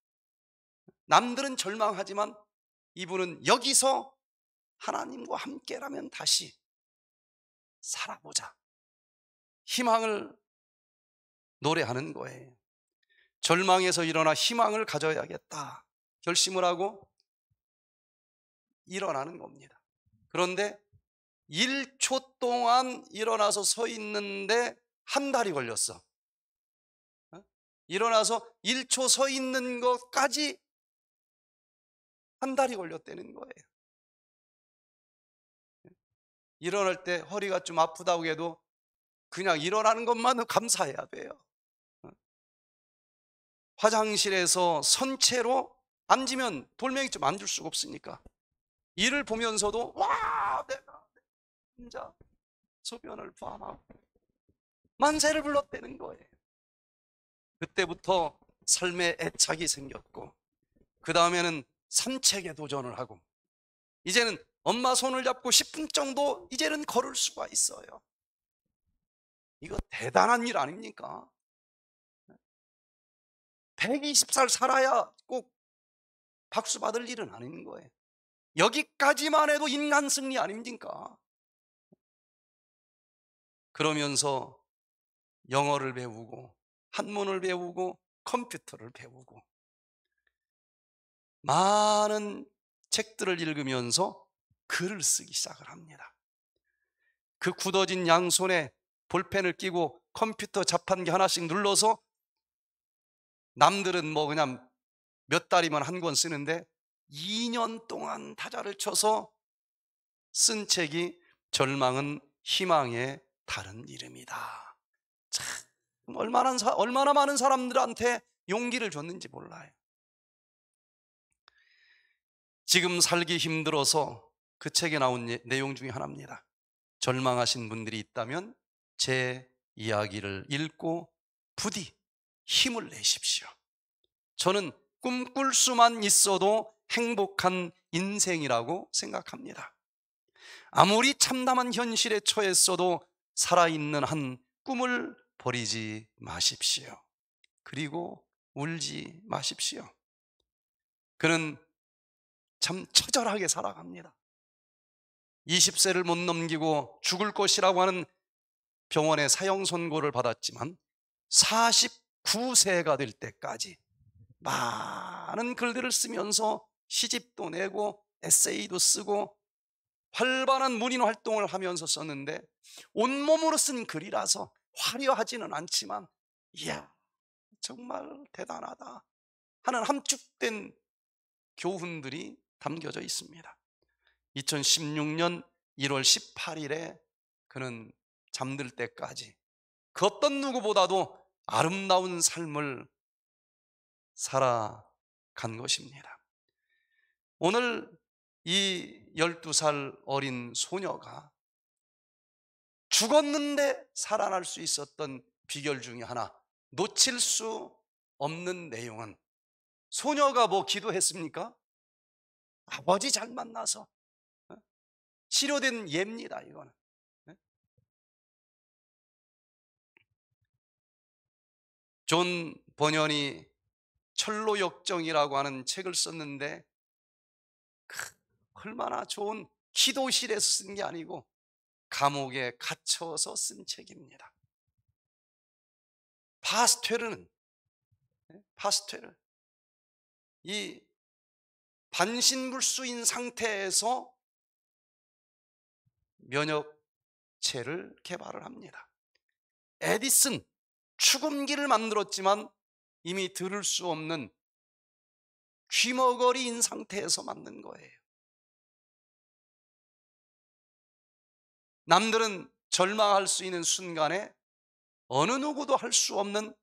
남들은 절망하지만 이분은 여기서 하나님과 함께라면 다시 살아보자. 희망을 노래하는 거예요. 절망에서 일어나 희망을 가져야겠다. 결심을 하고 일어나는 겁니다. 그런데 1초 동안 일어나서 서 있는데 한 달이 걸렸어. 일어나서 1초 서 있는 것까지 한 달이 걸렸다는 거예요. 일어날 때 허리가 좀 아프다고 해도 그냥 일어나는 것만으로 감사해야 돼요. 어. 화장실에서 선체로 앉으면 돌멩이 좀 앉을 수가 없으니까. 이를 보면서도 와 내가 혼자 소변을 포함하고 만세를 불렀다는 거예요. 그때부터 삶에 애착이 생겼고 그 다음에는 산책에 도전을 하고 이제는 엄마 손을 잡고 10분 정도 이제는 걸을 수가 있어요. 이거 대단한 일 아닙니까? 120살 살아야 꼭 박수 받을 일은 아닌 거예요. 여기까지만 해도 인간 승리 아닙니까? 그러면서 영어를 배우고 한문을 배우고 컴퓨터를 배우고 많은 책들을 읽으면서 글을 쓰기 시작을 합니다. 그 굳어진 양손에 볼펜을 끼고 컴퓨터 자판기 하나씩 눌러서 남들은 뭐 그냥 몇 달이면 한 권 쓰는데 2년 동안 타자를 쳐서 쓴 책이 절망은 희망의 다른 이름이다. 얼마나, 얼마나 많은 사람들한테 용기를 줬는지 몰라요. 지금 살기 힘들어서 그 책에 나온 예, 내용 중에 하나입니다. 절망하신 분들이 있다면 제 이야기를 읽고 부디 힘을 내십시오. 저는 꿈꿀 수만 있어도 행복한 인생이라고 생각합니다. 아무리 참담한 현실에 처했어도 살아있는 한 꿈을 버리지 마십시오. 그리고 울지 마십시오. 그는 참 처절하게 살아갑니다. 20세를 못 넘기고 죽을 것이라고 하는 병원의 사형 선고를 받았지만 49세가 될 때까지 많은 글들을 쓰면서 시집도 내고 에세이도 쓰고 활발한 문인 활동을 하면서 썼는데 온몸으로 쓴 글이라서 화려하지는 않지만 이야 네. 정말 대단하다 하는 함축된 교훈들이 담겨져 있습니다 2016년 1월 18일에 그는 잠들 때까지 그 어떤 누구보다도 아름다운 삶을 살아간 것입니다 오늘 이 12살 어린 소녀가 죽었는데 살아날 수 있었던 비결 중에 하나 놓칠 수 없는 내용은 소녀가 뭐 기도했습니까? 아버지 잘 만나서 어? 치료된 예입니다 이거는 네? 존 번연이 철로 역정이라고 하는 책을 썼는데 얼마나 좋은 기도실에서 쓴 게 아니고 감옥에 갇혀서 쓴 책입니다. 파스텔은 예, 파스테르 이 반신불수인 상태에서 면역체를 개발을 합니다. 에디슨 추금기를 만들었지만 이미 들을 수 없는 귀머거리인 상태에서 만든 거예요. 남들은 절망할 수 있는 순간에 어느 누구도 할 수 없는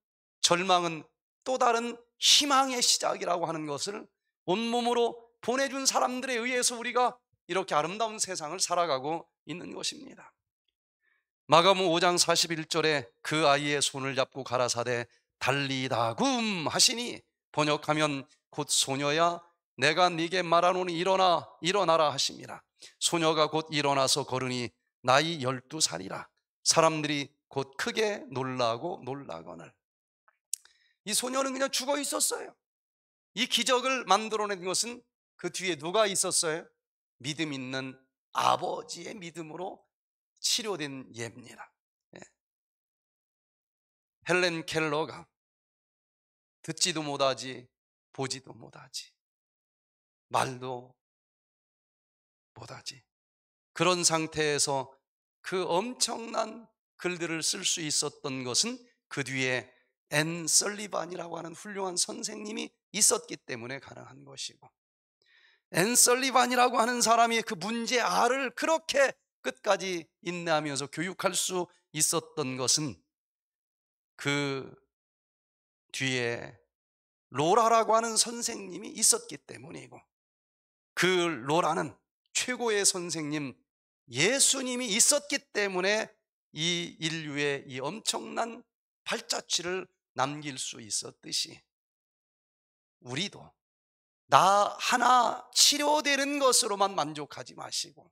절망은 또 다른 희망의 시작이라고 하는 것을 온몸으로 보내준 사람들에 의해서 우리가 이렇게 아름다운 세상을 살아가고 있는 것입니다. 마가무 5장 41절에 그 아이의 손을 잡고 가라사대 달리다굼 하시니 번역하면 곧 소녀야 내가 네게 말하노니 일어나 일어나라 하십니다. 소녀가 곧 일어나서 걸으니 나이 열두 살이라 사람들이 곧 크게 놀라고 놀라거늘 이 소녀는 그냥 죽어 있었어요 이 기적을 만들어낸 것은 그 뒤에 누가 있었어요? 믿음 있는 아버지의 믿음으로 치료된 예입니다 예. 헬렌 켈러가 듣지도 못하지 보지도 못하지 말도 못하지 그런 상태에서 그 엄청난 글들을 쓸 수 있었던 것은 그 뒤에 앤 썰리반이라고 하는 훌륭한 선생님이 있었기 때문에 가능한 것이고 앤 썰리반이라고 하는 사람이 그 문제 알을 그렇게 끝까지 인내하면서 교육할 수 있었던 것은 그 뒤에 로라라고 하는 선생님이 있었기 때문이고 그 로라는 최고의 선생님 예수님이 있었기 때문에 이 인류의 이 엄청난 발자취를 남길 수 있었듯이 우리도 나 하나 치료되는 것으로만 만족하지 마시고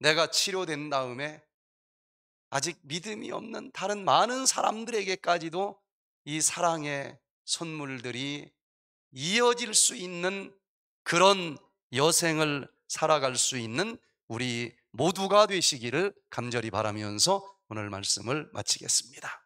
내가 치료된 다음에 아직 믿음이 없는 다른 많은 사람들에게까지도 이 사랑의 선물들이 이어질 수 있는 그런 여생을 살아갈 수 있는 우리 모두가 되시기를 간절히 바라면서 오늘 말씀을 마치겠습니다.